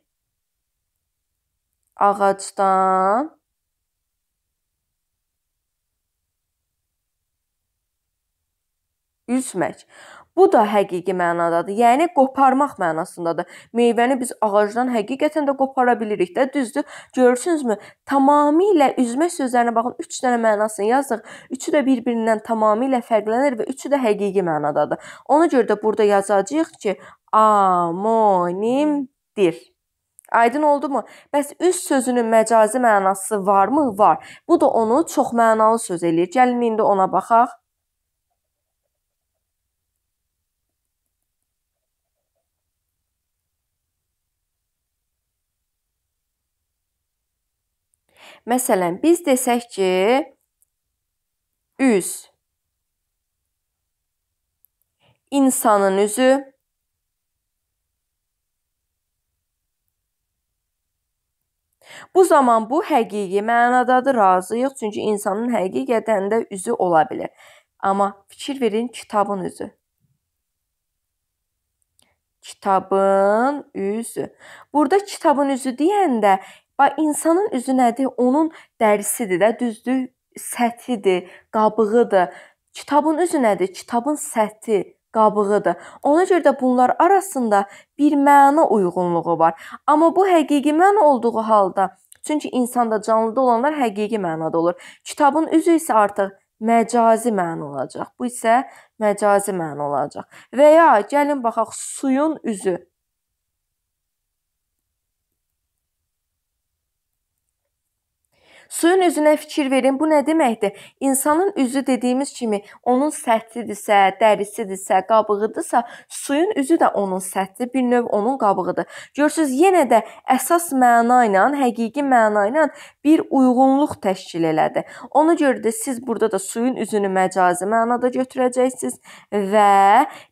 ağacdan üzmək. Bu da həqiqi mənadadır. Yəni qoparmaq mənasındadır. Meyvəni biz ağacdan həqiqətən də qopara bilirik də, düzdür? Görürsünüzmü? Tamamilə üzmək sözlərinə baxın, 3 dənə mənasını yazdıq. Üçü də bir-birindən tamamilə fərqlənir və üçü də həqiqi mənadadır. Ona görə də burada yazacağıq ki, amonimdir. Aydın oldumu? Bəs üst sözünün məcazi mənası varmı? Var. Bu da onu çoxmənalı söz eləyir. Gəlin indi ona baxaq. Məsələn, biz desək ki, üz insanın üzü Bu zaman bu həqiqi mənadadır, razıyıq, çünki insanın həqiqətən də üzü ola bilər. Amma fikir verin kitabın üzü. Kitabın üzü. Burada kitabın üzü deyəndə Və insanın üzü nədir? Onun dərisidir də, düzdür? Səthidir, qabığıdır. Kitabın üzü nədir? Kitabın səthi, qabığıdır. Ona görə də bunlar arasında bir məna uyğunluğu var. Amma bu həqiqi məna olduğu halda, çünki insanda canlıda olanlar həqiqi mənada olur. Kitabın üzü isə artıq məcazi məna olacaq. Bu isə məcazi məna olacaq. Və ya gəlin baxaq suyun üzü Suyun üzünə fikir verin. Bu nə deməkdir? İnsanın üzü dediyimiz kimi onun səthidirsə, dərisidirsə, qabığıdırsa, suyun üzü də onun səthi, bir növ onun qabığıdır. Görürsüz, yenə də əsas məna ilə, həqiqi məna ilə bir uyğunluq təşkil elədi. Ona görə də siz burada da suyun üzünü məcazi mənada götürəcəksiniz və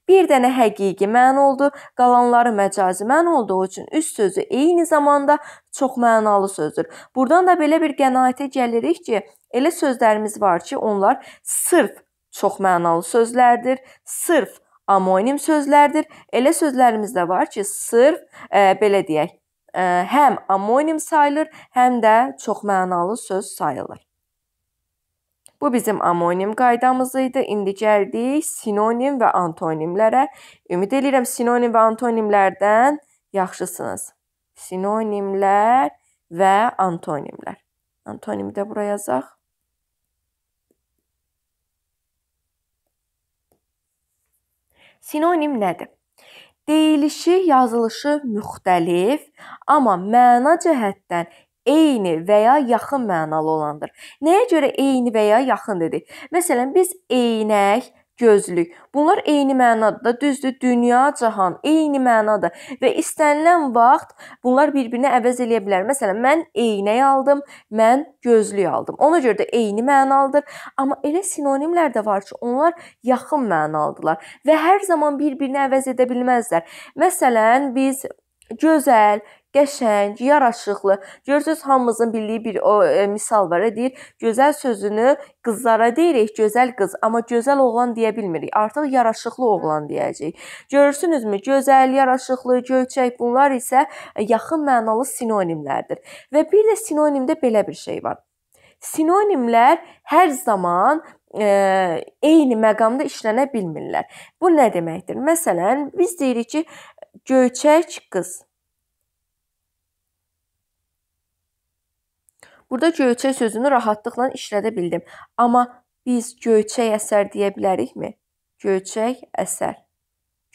bir dənə həqiqi məna oldu, qalanları məcazi məna olduğu üçün üst sözü eyni zamanda çox mənalı sözdür. Burdan da belə bir qənaətə gəlirik ki, elə sözlərimiz var ki, onlar sırf çox mənalı sözlərdir, sırf amonim sözlərdir. Elə sözlərimiz də var ki, sırf e, belə deyək, e, həm amonim sayılır, həm də çox mənalı söz sayılır. Bu bizim amonim qaydamız idi. İndi gəldik sinonim və antonimlərə. Ümid edirəm sinonim və antonimlərdən yaxşısınız. Sinonimlər və antonimlər. Antonimi də bura yazaq. Sinonim nədir? Deyilişi, yazılışı müxtəlif, amma məna cəhətdən eyni və ya yaxın mənalı olandır. Nəyə görə eyni və ya yaxın dedik? Məsələn, biz eynək, gözlük. Bunlar eyni mənada, düzdür? Dünya, cahan eyni mənada və istənilən vaxt bunlar bir-birini əvəz eləyə bilər. Məsələn, mən eynək aldım, mən gözlük aldım. Ona görə də eyni mənalıdır, amma elə sinonimlər də var ki, onlar yaxın mənalıdırlar və hər zaman bir-birini əvəz edə bilməzlər. Məsələn, biz gözəl, qəşəng, yaraşıqlı. Görürsüz, hamımızın bildiyi bir o e, misal var, e, deyir, gözəl sözünü qızlara deyirik, gözəl qız, amma gözəl oğlan deyə bilmirik. Artıq yaraşıqlı oğlan deyəcəyik. Görürsünüzmü? Gözəl, yaraşıqlı, göyçək bunlar isə yaxın mənalı sinonimlərdir. Və bir də sinonimdə belə bir şey var. Sinonimlər hər zaman ə, e, eyni məqamda işlənə bilmirlər. Bu nə deməkdir? Məsələn, biz deyirik ki, göyçək qız Burada göyçək sözünü rahatlıqla işlədə bildim. Amma biz göyçək əsər deyə bilərikmi? Göyçək əsər.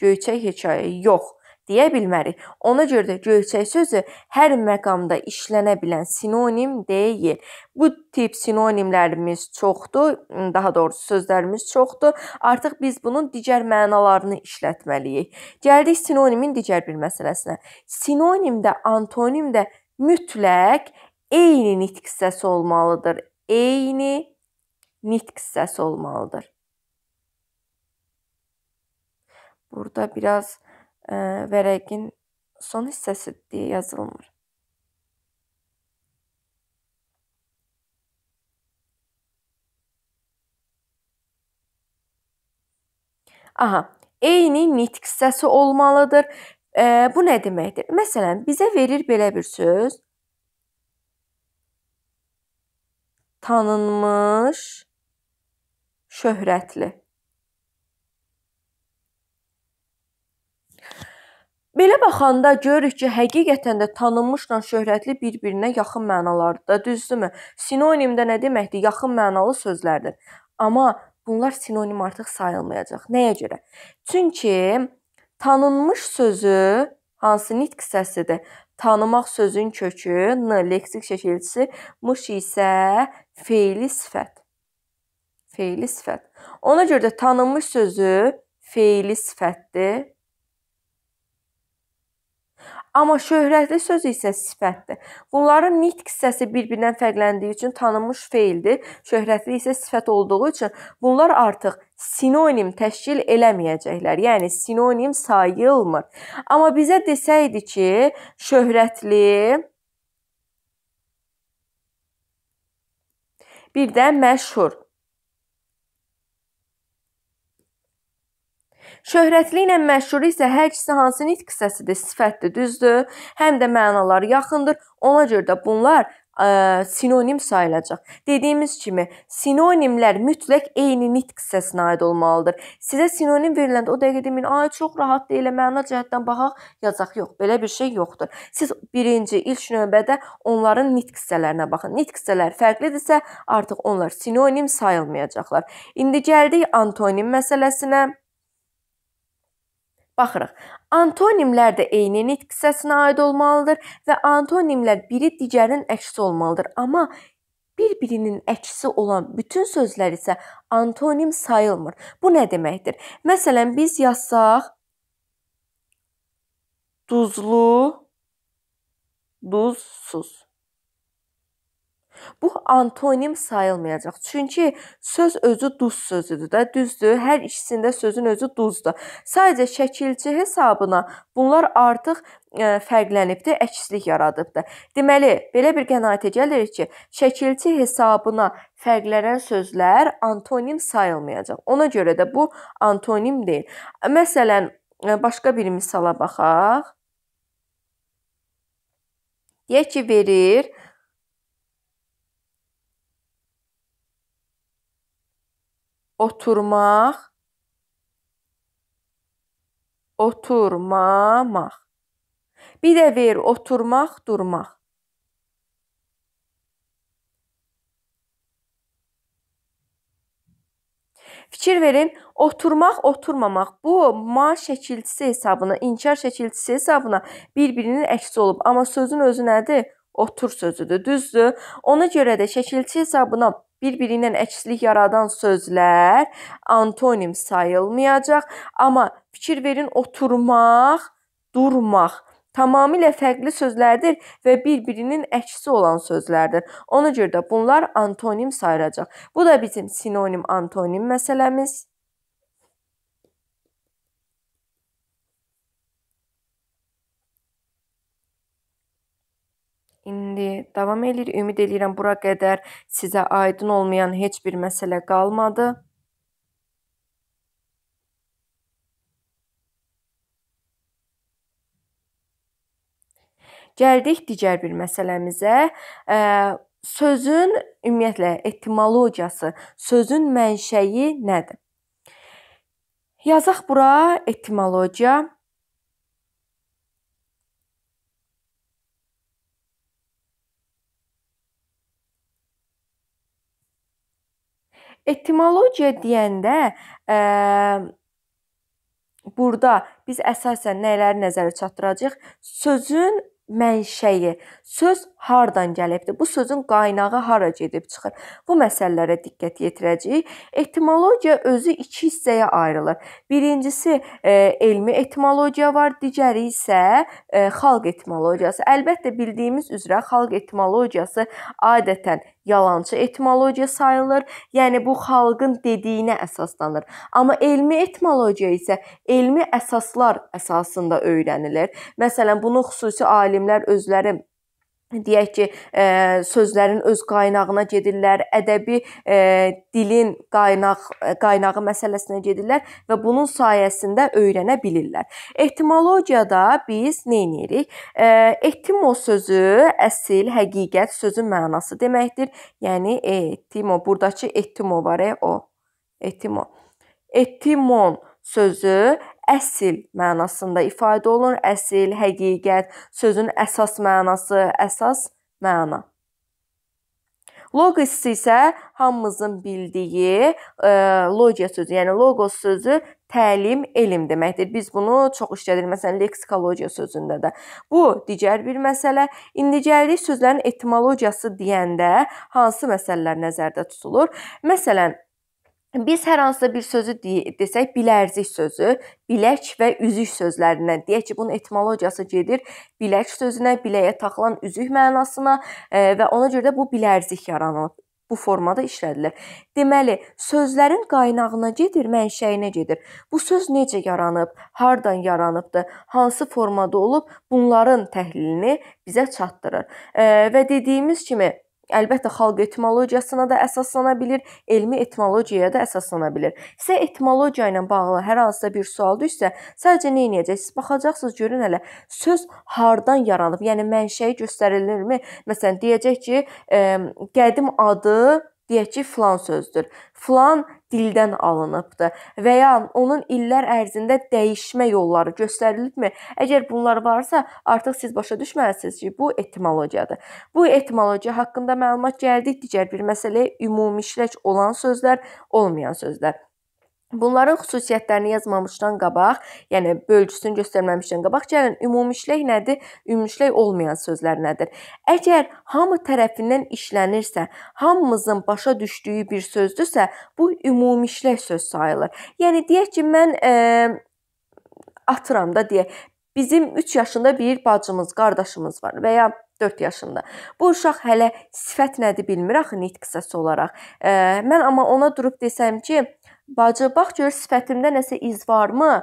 Göyçək hekayə yox deyə bilmərik. Ona görə də göyçək sözü hər məqamda işlənə bilən sinonim deyil. Bu tip sinonimlərimiz çoxdur, daha doğrusu sözlərimiz çoxdur. Artıq biz bunun digər mənalarını işlətməliyik. Gəldik sinonimin digər bir məsələsinə. Sinonim də antonim də mütləq eyni nitq hissəsi olmalıdır. Eyni nitq hissəsi olmalıdır. Burada biraz ə, e, vərəqin son hissəsi deyə yazılmır. Aha, eyni nitq hissəsi olmalıdır. E, bu nə deməkdir? Məsələn, bizə verir belə bir söz. tanınmış, şöhrətli. Belə baxanda görürük ki, həqiqətən də tanınmışla şöhrətli bir-birinə yaxın mənalardır, düzdürmü? Sinonim də nə deməkdir? Yaxın mənalı sözlərdir. Amma bunlar sinonim artıq sayılmayacaq. Nəyə görə? Çünki tanınmış sözü hansı nitq hissəsidir? Tanımaq sözün kökü n leksik şəkilçisi mış isə feili sifət. Feili sifət. Ona görə də tanınmış sözü feili sifətdir. Amma şöhrətli söz isə sifətdir. Bunların nitq hissəsi bir-birindən fərqləndiyi üçün tanınmış feildir, şöhrətli isə sifət olduğu üçün bunlar artıq sinonim təşkil eləməyəcəklər. Yəni sinonim sayılmır. Amma bizə desəydi ki, şöhrətli Bir də məşhur. Şöhrətli ilə məşhur isə hər ikisi hansı nitq hissəsidir, sifətdir, düzdür? Həm də mənaları yaxındır. Ona görə də bunlar ə, sinonim sayılacaq. Dediyimiz kimi, sinonimlər mütləq eyni nitq hissəsinə aid olmalıdır. Sizə sinonim veriləndə o dəqiqə deməyin, "Ay, çox rahat deyil, məna cəhətdən baxaq, yazacaq." Yox, belə bir şey yoxdur. Siz birinci ilk növbədə onların nitq hissələrinə baxın. Nitq hissələri fərqlidirsə, artıq onlar sinonim sayılmayacaqlar. İndi gəldik antonim məsələsinə. Baxırıq. Antonimlər də eyni nitq hissəsinə aid olmalıdır və antonimlər biri digərinin əksi olmalıdır. Amma bir-birinin əksi olan bütün sözlər isə antonim sayılmır. Bu nə deməkdir? Məsələn, biz yazsaq duzlu, duzsuz. Bu antonim sayılmayacaq. Çünki söz özü duz sözüdür də, düzdür? Hər ikisində sözün özü duzdur. Sadəcə şəkilçi hesabına bunlar artıq e, fərqlənibdir, əkslik yaradıbdır. Deməli, belə bir qənaətə gəlirik ki, şəkilçi hesabına fərqlənən sözlər antonim sayılmayacaq. Ona görə də bu antonim deyil. Məsələn, e, başqa bir misala baxaq. Deyək ki, verir oturmaq, oturmamaq. Bir də ver oturmaq, durmaq. Fikir verin, oturmaq, oturmamaq. Bu ma şəkilçisi hesabına, inkar şəkilçisi hesabına bir-birinin əksi olub. Amma sözün özü nədir? Otur sözüdür, düzdür? Ona görə də şəkilçi hesabına bir-biri ilə əkslik yaradan sözlər antonim sayılmayacaq, amma fikir verin oturmaq, durmaq tamamilə fərqli sözlərdir və bir-birinin əksi olan sözlərdir. Ona görə də bunlar antonim sayılacaq. Bu da bizim sinonim antonim məsələmiz. indi davam eləyir. Ümid eləyirəm bura qədər sizə aydın olmayan heç bir məsələ qalmadı. Gəldik digər bir məsələmizə. Sözün ümumiyyətlə etimologiyası, sözün mənşəyi nədir? Yazaq bura etimologiya. Etimologiya deyəndə burada biz əsasən nələri nəzərə çatdıracağıq? Sözün mənşəyi, söz hardan gəlibdir? Bu sözün qaynağı hara gedib çıxır? Bu məsələlərə diqqət yetirəcəyik. Etimologiya özü iki hissəyə ayrılır. Birincisi e, elmi etimologiya var, digəri isə e, xalq etimologiyası. Əlbəttə bildiyimiz üzrə xalq etimologiyası adətən yalançı etimologiya sayılır. Yəni bu xalqın dediyinə əsaslanır. Amma elmi etimologiya isə elmi əsaslar əsasında öyrənilir. Məsələn, bunu xüsusi alimlər özləri deyək ki, e, sözlərin öz qaynağına gedirlər, ədəbi e, dilin qaynaq qaynağı məsələsinə gedirlər və bunun sayəsində öyrənə bilirlər. Etimologiyada biz nə edirik? Etimo sözü əsl, həqiqət sözün mənası deməkdir. Yəni etimo, burdakı etimo var, e, o etimo. Etimon sözü əsil mənasında ifadə olunur. Əsil, həqiqət, sözün əsas mənası, əsas məna. Logos isə hamımızın bildiyi e, logiya sözü, yəni logos sözü təlim, elm deməkdir. Biz bunu çox işlədirik, məsələn, leksikologiya sözündə də. Bu digər bir məsələ. İndi gəldik sözlərin etimologiyası deyəndə hansı məsələlər nəzərdə tutulur? Məsələn, Biz hər hansısa bir sözü desək, bilərzik sözü, bilək və üzük sözlərindən. Deyək ki, bunun etimologiyası gedir bilək sözünə, biləyə taxılan üzük mənasına e, və ona görə də bu bilərzik yaranıb bu formada işlədilir. Deməli, sözlərin qaynağına gedir, mənşəyinə gedir. Bu söz necə yaranıb, hardan yaranıbdı, hansı formada olub, bunların təhlilini bizə çatdırır. E, və dediyimiz kimi Əlbəttə xalq etimologiyasına da əsaslana bilir, elmi etimologiyaya da əsaslana bilir. Sizə etimologiya ilə bağlı hər hansısa bir sual düşsə, sadəcə nə edəcəksiniz? Baxacaqsınız görün hələ söz hardan yaranıb, yəni mənşəyi göstərilirmi? Məsələn, deyəcək ki, ə, qədim adı deyək ki, filan sözdür. Filan dildən alınıbdı və ya onun illər ərzində dəyişmə yolları göstərilibmi? Əgər bunlar varsa, artıq siz başa düşməlisiniz ki, bu etimologiyadır. Bu etimologiya haqqında məlumat gəldik digər bir məsələyə, ümumi işlək olan sözlər, olmayan sözlər. Bunların xüsusiyyətlərini yazmamışdan qabaq, yəni bölgüsünü göstərməmişdən qabaq gəlin ümumişlik nədir? Ümumişlik olmayan sözlər nədir? Əgər hamı tərəfindən işlənirsə, hamımızın başa düşdüyü bir sözdürsə, bu ümumişlik söz sayılır. Yəni deyək ki, mən e, atıram da deyək, bizim 3 yaşında bir bacımız, qardaşımız var və ya 4 yaşında. Bu uşaq hələ sifət nədir bilmir axı nitq səsi olaraq. E, mən amma ona durub desəm ki, bacı bax gör sifətimdə nəsə iz varmı?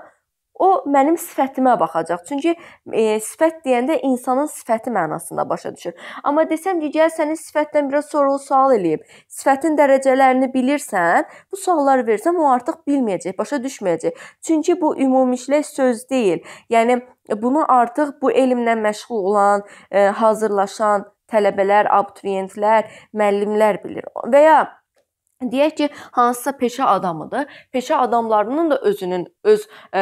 O mənim sifətimə baxacaq. Çünki e, sifət deyəndə insanın sifəti mənasında başa düşür. Amma desəm ki, gəl sənin sifətdən biraz sorğu-sual eləyib, sifətin dərəcələrini bilirsən, bu sualları versəm o artıq bilməyəcək, başa düşməyəcək. Çünki bu ümumiləşmiş söz deyil. Yəni E, bunu artıq bu elmlə məşğul olan, e, hazırlaşan tələbələr, abituriyentlər, müəllimlər bilir. Və ya Deyək ki, hansısa peşə adamıdır. Peşə adamlarının da özünün öz e,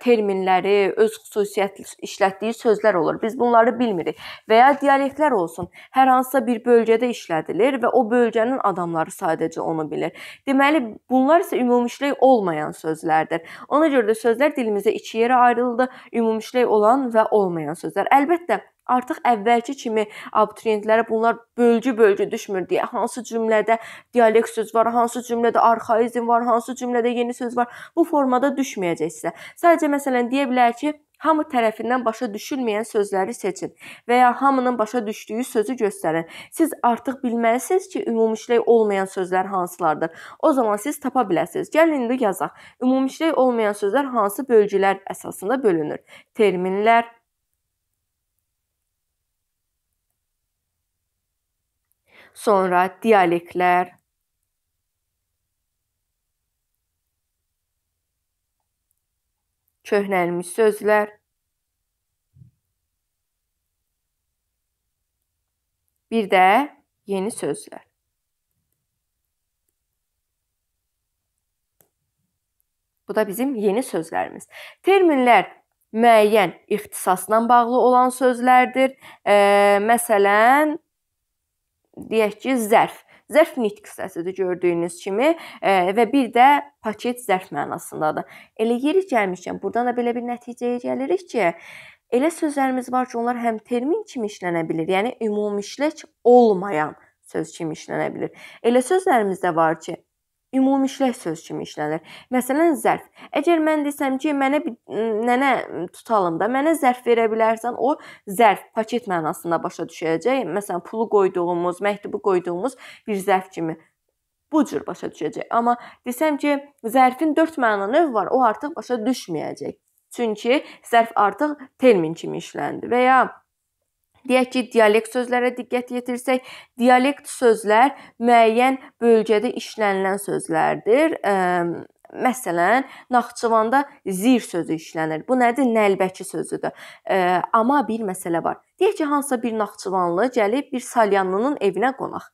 terminləri, öz xüsusiyyətli işlətdiyi sözlər olur. Biz bunları bilmirik. Və ya dialektlər olsun. Hər hansısa bir bölgədə işlədilir və o bölgənin adamları sadəcə onu bilir. Deməli, bunlar isə ümumişlik olmayan sözlərdir. Ona görə də sözlər dilimizdə iki yerə ayrıldı: ümumişlik olan və olmayan sözlər. Əlbəttə, artıq əvvəlki kimi abituriyentlərə bunlar bölgü-bölgü düşmür deyə hansı cümlədə dialekt söz var, hansı cümlədə arxaizm var, hansı cümlədə yeni söz var, bu formada düşməyəcək sizə. Sadəcə məsələn deyə bilər ki, hamı tərəfindən başa düşülməyən sözləri seçin və ya hamının başa düşdüyü sözü göstərin. Siz artıq bilməlisiniz ki, ümumişləy olmayan sözlər hansılardır. O zaman siz tapa biləsiniz. Gəlin indi yazaq. Ümumişləy olmayan sözlər hansı bölgülər əsasında bölünür? Terminlər, sonra dialektlər, köhnəlmiş sözlər, bir də yeni sözlər. Bu da bizim yeni sözlərimiz. Terminlər müəyyən ixtisasla bağlı olan sözlərdir. E, məsələn, deyək ki, zərf Zərf nitq hissəsidir gördüyünüz kimi e, və bir də paket zərf mənasındadır. Elə yeri gəlmişkən burdan da belə bir nəticəyə gəlirik ki, elə sözlərimiz var ki, onlar həm termin kimi işlənə bilər, yəni ümumişləç olmayan söz kimi işlənə bilər. Elə sözlərimiz də var ki, ümumi işlək söz kimi işlənir. Məsələn, zərf. Əgər mən desəm ki, mənə nənə tutalım da, mənə zərf verə bilərsən, o zərf paket mənasında başa düşəcək. Məsələn, pulu qoyduğumuz, məktubu qoyduğumuz bir zərf kimi bu cür başa düşəcək. Amma desəm ki, zərfin 4 məna növ var, o artıq başa düşməyəcək. Çünki zərf artıq termin kimi işləndi və ya Deyək ki, dialekt sözlərə diqqət yetirsək, dialekt sözlər müəyyən bölgədə işlənilən sözlərdir. Ehm, məsələn, Naxçıvanda zir sözü işlənir. Bu nədir? Nəlbəki sözüdür. E, amma bir məsələ var. Deyək ki, hansısa bir Naxçıvanlı gəlib bir Salyanlının evinə qonaq.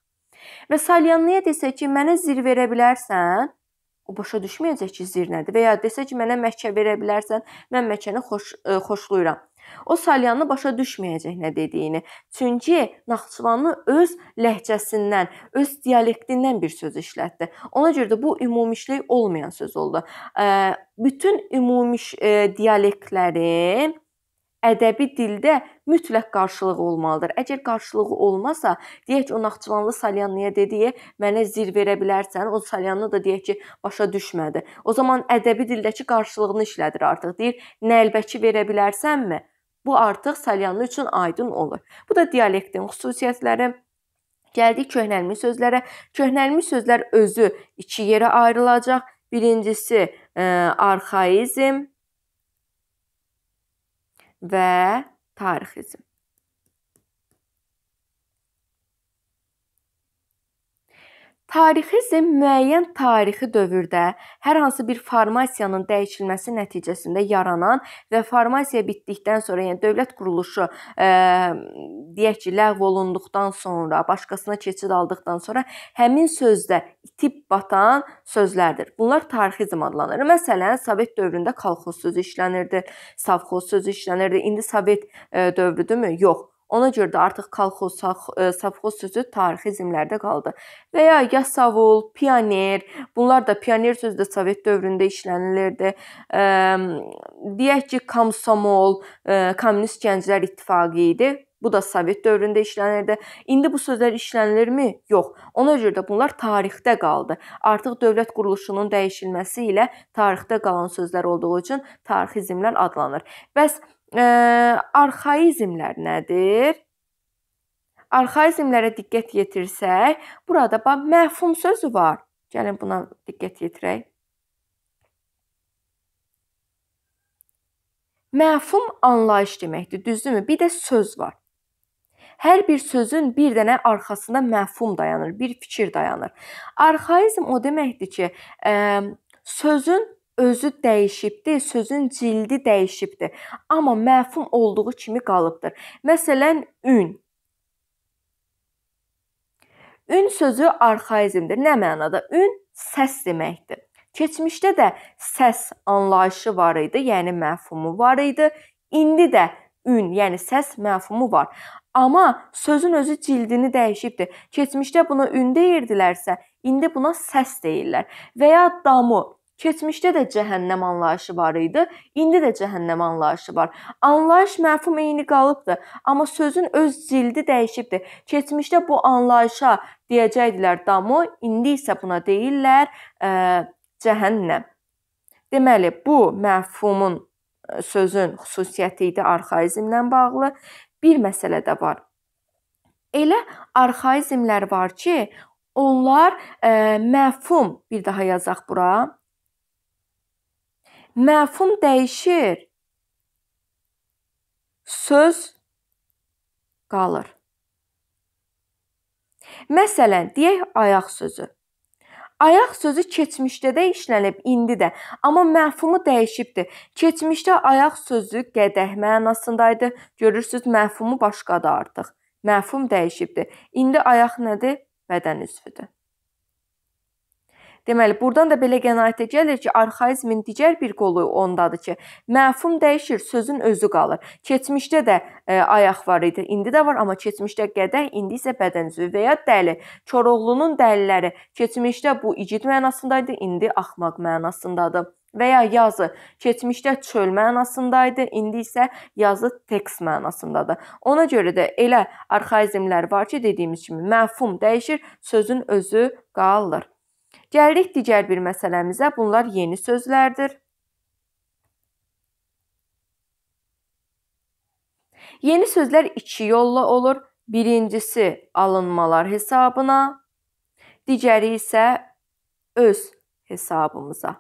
Və Salyanlıya desə ki, mənə zir verə bilərsən? O başa düşməyəcək ki, zir nədir? Və ya desə ki, mənə məkkə verə bilərsən? Mən məkkəni xoş ə, e, xoşlayıram. O Salyanı başa düşməyəcək nə dediyini. Çünki Naxçıvanlı öz ləhcəsindən, öz dialektindən bir söz işlətdi. Ona görə də bu ümumişlik olmayan söz oldu. Bütün ümumi dialektlərin ədəbi dildə mütləq qarşılığı olmalıdır. Əgər qarşılığı olmasa, deyək ki, o Naxçıvanlı Salyanlıya dediyi mənə zir verə bilərsən, o Salyanlı da deyək ki, başa düşmədi. O zaman ədəbi dildəki qarşılığını işlədir artıq. Deyir, nəlbəki verə bilərsənmi? Bu artıq Salyanlı üçün aydın olur. Bu da dialektin xüsusiyyətləri. Gəldik köhnəlmiş sözlərə. Köhnəlmiş sözlər özü iki yerə ayrılacaq. Birincisi e, arxaizm və tarixizm. Tarixizm müəyyən tarixi dövrdə hər hansı bir formasiyanın dəyişilməsi nəticəsində yaranan və formasiya bitdikdən sonra, yəni dövlət quruluşu e, deyək ki, ləğv olunduqdan sonra, başqasına keçid aldıqdan sonra həmin sözdə itib batan sözlərdir. Bunlar tarixizm adlanır. Məsələn, Sovet dövründə kolxoz sözü işlənirdi, savxoz sözü işlənirdi. İndi Sovet e, dövrüdürmü? Yox Ona görə də artıq kolxoz, savxoz e, sözü tarixi zimlərdə qaldı. Və ya yasavul, pioner, bunlar da pioner sözü də Sovet dövründə işlənilirdi. E, deyək ki, komsomol, e, kommunist gənclər ittifaqı idi. Bu da Sovet dövründə işlənirdi. İndi bu sözlər işlənilirmi? Yox. Ona görə də bunlar tarixdə qaldı. Artıq dövlət quruluşunun dəyişilməsi ilə tarixdə qalan sözlər olduğu üçün tarixi zimlər adlanır. Bəs arxaizmlər nədir? Arxaizmlərə diqqət yetirsək, burada bax məfhum sözü var. Gəlin buna diqqət yetirək. Məfhum anlayış deməkdir, düzdürmü? Bir də söz var. Hər bir sözün bir dənə arxasında məfhum dayanır, bir fikir dayanır. Arxaizm o deməkdir ki, ə, e, sözün özü dəyişibdir, sözün cildi dəyişibdir, amma məfhum olduğu kimi qalıbdır. Məsələn, ün. Ün sözü arxaizmdir. Nə mənada? Ün səs deməkdir. Keçmişdə də səs anlayışı var idi, yəni məfhumu var idi. İndi də ün, yəni səs məfhumu var. Amma sözün özü cildini dəyişibdir. Keçmişdə buna ün deyirdilərsə, indi buna səs deyirlər. Və ya damı Keçmişdə də cəhənnəm anlayışı var idi, indi də cəhənnəm anlayışı var. Anlayış məfhum eyni qalıbdı, amma sözün öz cildi dəyişibdi. Keçmişdə bu anlayışa deyəcəydilər damı, indi isə buna deyirlər ə, cəhənnəm. Deməli, bu məfhumun sözün xüsusiyyəti idi arxaizmlə bağlı. Bir məsələ də var. Elə arxaizmlər var ki, onlar ə, məfhum bir daha yazaq bura məfhum dəyişir. Söz qalır. Məsələn, deyək ayaq sözü. Ayaq sözü keçmişdə də işlənib, indi də, amma məfhumu dəyişibdi. Keçmişdə ayaq sözü qədəh mənasındaydı. Görürsüz, məfhumu başqadır artıq. Məfhum dəyişibdi. İndi ayaq nədir? Bədən üzvüdür. Deməli, burdan da belə qənaətə gəlir ki, arxaizmin digər bir qolu ondadır ki, məfhum dəyişir, sözün özü qalır. Keçmişdə də ə, e, ayaq var idi, indi də var, amma keçmişdə qədəh, indi isə bədən üzvü və ya dəli. Koroğlunun dəliləri keçmişdə bu igid mənasındaydı, indi axmaq mənasındadır və ya yazı keçmişdə çöl mənasındaydı, indi isə yazı tekst mənasındadır. Ona görə də elə arxaizmlər var ki, dediyimiz kimi məfhum dəyişir, sözün özü qalır. Gəldik digər bir məsələmizə. Bunlar yeni sözlərdir. Yeni sözlər iki yolla olur. Birincisi alınmalar hesabına, digəri isə öz hesabımıza.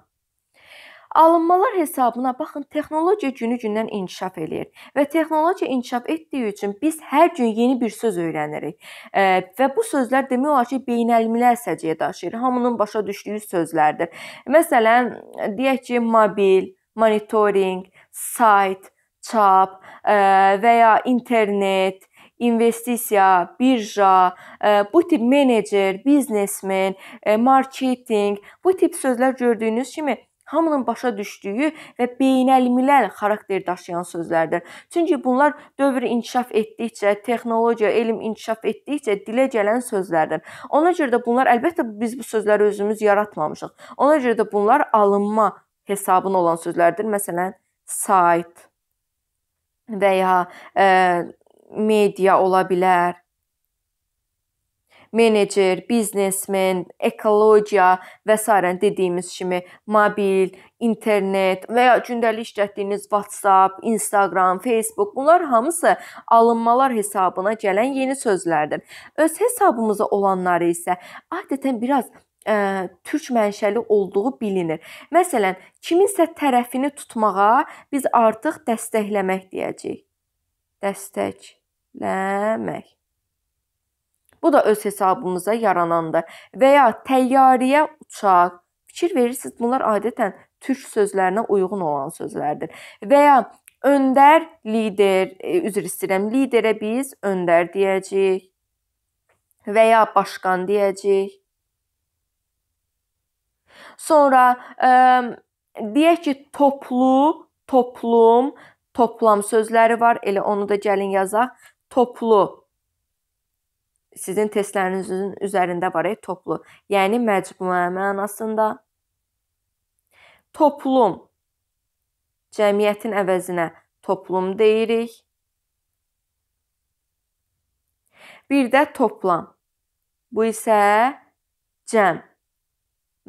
Alınmalar hesabına baxın, texnologiya günü-gündən inkişaf eləyir və texnologiya inkişaf etdiyi üçün biz hər gün yeni bir söz öyrənirik. E, və bu sözlər demək olar ki, beynəlmiləl səciyyəyə daşıyır. Hamının başa düşdüyü sözlərdir. Məsələn, deyək ki, mobil, monitoring, sayt, çap e, və ya internet, investisiya, birja, bu tip menecer, biznesmen, marketinq, bu tip sözlər gördüyünüz kimi hamının başa düşdüyü və beynəlmiləl xarakter daşıyan sözlərdir. Çünki bunlar dövr inkişaf etdikcə, texnologiya, elm inkişaf etdikcə dilə gələn sözlərdir. Ona görə də bunlar əlbəttə biz bu sözləri özümüz yaratmamışıq. Ona görə də bunlar alınma hesabına olan sözlərdir. Məsələn, sayt və ya e, media ola bilər menecer, biznesmen, ekologiya və sairə dediyimiz kimi mobil, internet və ya gündəlik işlətdiyiniz WhatsApp, Instagram, Facebook bunlar hamısı alınmalar hesabına gələn yeni sözlərdir. Öz hesabımıza olanları isə adətən biraz ə, türk mənşəli olduğu bilinir. Məsələn, kiminsə tərəfini tutmağa biz artıq dəstəkləmək deyəcəyik. Dəstəkləmək. Bu da öz hesabımıza yaranandır. Və ya təyyariyə uçaq. Fikir verirsiniz, bunlar adətən türk sözlərinə uyğun olan sözlərdir. Və ya öndər, lider, e, üzr istəyirəm, liderə biz öndər deyəcəyik və ya başqan deyəcəyik. Sonra ə, deyək ki, toplu, toplum, toplam sözləri var. Elə onu da gəlin yazaq. Toplu sizin testlərinizin üzərində var e, toplu. Yəni məcmuə mənasında toplum cəmiyyətin əvəzinə toplum deyirik. Bir də toplam. Bu isə cəm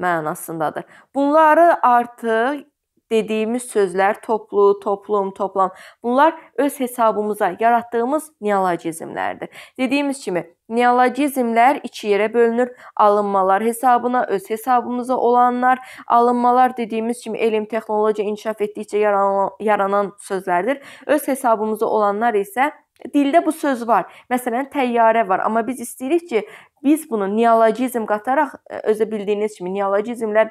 mənasındadır. Bunları artıq dediyimiz sözlər toplu, toplum, toplam. Bunlar öz hesabımıza yaratdığımız neologizmlərdir. Dediyimiz kimi Neologizmlər iki yerə bölünür. Alınmalar hesabına, öz hesabımıza olanlar, alınmalar dediyimiz kimi elm, texnologiya inkişaf etdikcə yaranan, yaranan sözlərdir. Öz hesabımıza olanlar isə dildə bu söz var. Məsələn, təyyarə var, amma biz istəyirik ki, biz bunu neologizm qataraq e, özə bildiyiniz kimi neologizmlər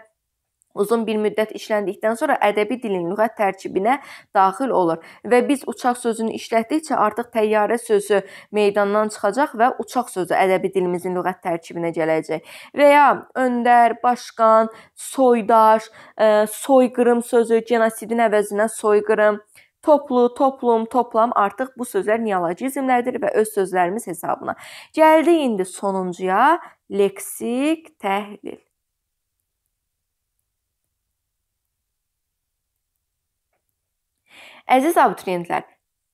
uzun bir müddət işləndikdən sonra ədəbi dilin lüğət tərkibinə daxil olur və biz uçaq sözünü işlətdikcə artıq təyyarə sözü meydandan çıxacaq və uçaq sözü ədəbi dilimizin lüğət tərkibinə gələcək. Və ya öndər, başqan, soydaş, e, soyqırım sözü genosidin əvəzinə soyqırım Toplu, toplum, toplam artıq bu sözlər neologizmlərdir və öz sözlərimiz hesabına. Gəldi indi sonuncuya leksik təhlil. Əziz abituriyentlər,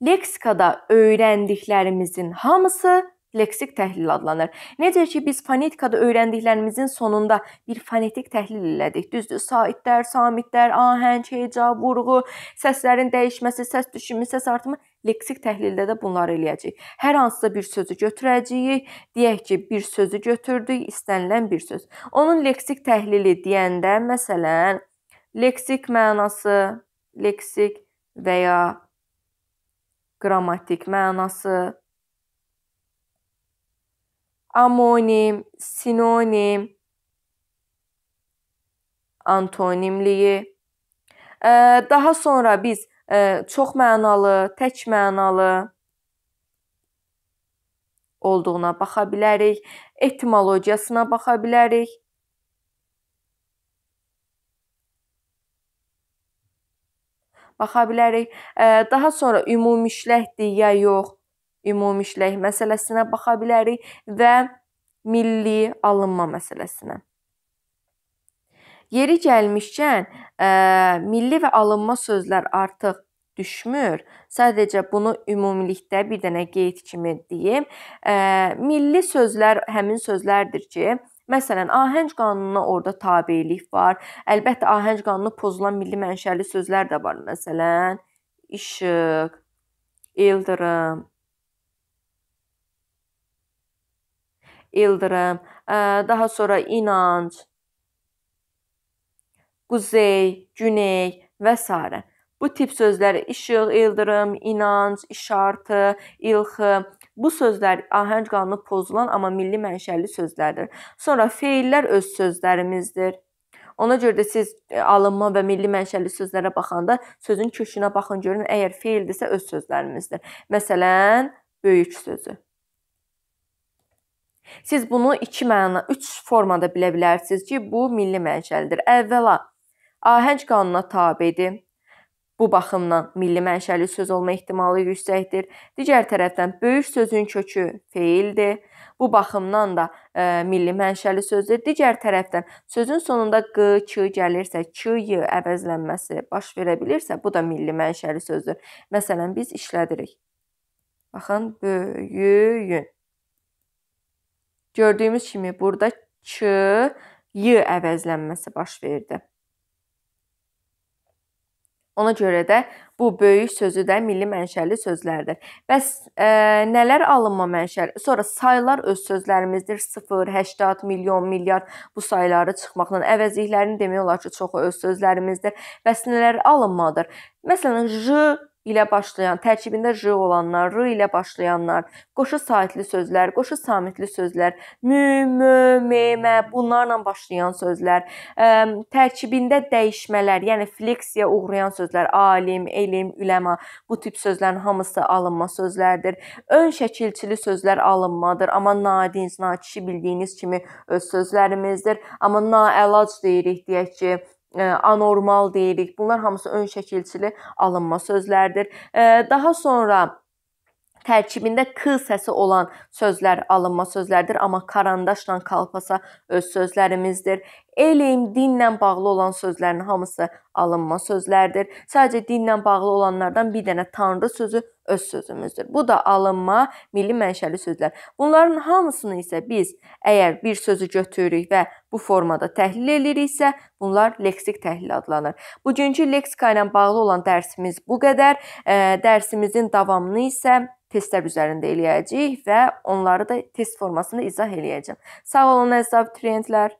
leksikada öyrəndiklərimizin hamısı leksik təhlil adlanır. Necə ki biz fonetikada öyrəndiklərimizin sonunda bir fonetik təhlil elədik. Düzdür? Saitlər, samitlər, ahəng, heca, vurğu, səslərin dəyişməsi, səs düşümü, səs artımı leksik təhlildə də bunları eləyəcəyik. Hər hansısa bir sözü götürəcəyik. Deyək ki, bir sözü götürdük, istənilən bir söz. Onun leksik təhlili deyəndə, məsələn, leksik mənası, leksik və ya qrammatik mənası, amonim, sinonim, antonimliyi. Daha sonra biz çox mənalı, tək mənalı olduğuna baxa bilərik, etimologiyasına baxa bilərik. baxa bilərik. Daha sonra ümumişləkdir ya yox, ümumişlək məsələsinə baxa bilərik və milli alınma məsələsinə. Yeri gəlmişkən, milli və alınma sözlər artıq düşmür. Sadəcə bunu ümumilikdə bir dənə qeyd kimi deyim. Milli sözlər həmin sözlərdir ki, Məsələn, ahəng qanununa orada tabelik var. Əlbəttə ahəng qanunu pozulan milli mənşəli sözlər də var. Məsələn, işıq, ildırım, ildırım, daha sonra inanc, quzey, güney və s. Bu tip sözlər işıq, ildırım, inanc, işartı, ilxı Bu sözlər ahəng qanunu pozulan, amma milli mənşəli sözlərdir. Sonra feillər öz sözlərimizdir. Ona görə də siz e, alınma və milli mənşəli sözlərə baxanda sözün kökünə baxın görün, əgər feildirsə öz sözlərimizdir. Məsələn, böyük sözü. Siz bunu 2 məna, 3 formada bilə bilərsiniz ki, bu milli mənşəlidir. Əvvəla ahəng qanununa tabedir. Bu baxımdan milli mənşəli söz olma ehtimalı yüksəkdir. Digər tərəfdən böyük sözün kökü feildir. Bu baxımdan da e, milli mənşəli sözdür. Digər tərəfdən sözün sonunda q, ç gəlirsə, ç, y əvəzlənməsi baş verə bilirsə, bu da milli mənşəli sözdür. Məsələn, biz işlədirik. Baxın, böyüyün. Gördüyümüz kimi burada ç, y əvəzlənməsi baş verdi. Ona görə də bu böyük sözü də milli mənşəli sözlərdir. Bəs e, nələr alınma mənşəli? Sonra saylar öz sözlərimizdir. 0, 80 milyon, milyard bu sayları çıxmaqla əvəzliklərini demək olar ki, çoxu öz sözlərimizdir. Bəs nələr alınmadır? Məsələn, j ilə başlayan, tərkibində j olanlar, r ilə başlayanlar, qoşa saitli sözlər, qoşa samitli sözlər, mü, mö, me, mə bunlarla başlayan sözlər, ə, tərkibində dəyişmələr, yəni fleksiya uğrayan sözlər, alim, elm, üləma bu tip sözlərin hamısı alınma sözlərdir. Ön şəkilçili sözlər alınmadır, amma nadins, nakişi bildiyiniz kimi öz sözlərimizdir. Amma naəlac deyirik deyək ki, anormal deyirik. Bunlar hamısı ön şəkilçili alınma sözlərdir. Daha sonra tərkibində k səsi olan sözlər alınma sözlərdir, amma karandaşla kalpasa öz sözlərimizdir. Elm, dinlə bağlı olan sözlərin hamısı alınma sözlərdir. Sadəcə dinlə bağlı olanlardan bir dənə tanrı sözü öz sözümüzdür. Bu da alınma milli mənşəli sözlər. Bunların hamısını isə biz əgər bir sözü götürürük və bu formada təhlil eliriksə, bunlar leksik təhlil adlanır. Bugünkü leksika ilə bağlı olan dərsimiz bu qədər. Dərsimizin davamını isə testlər üzərində eləyəcəyik və onları da test formasında izah eləyəcəm. Sağ olun əziz abituriyentlər.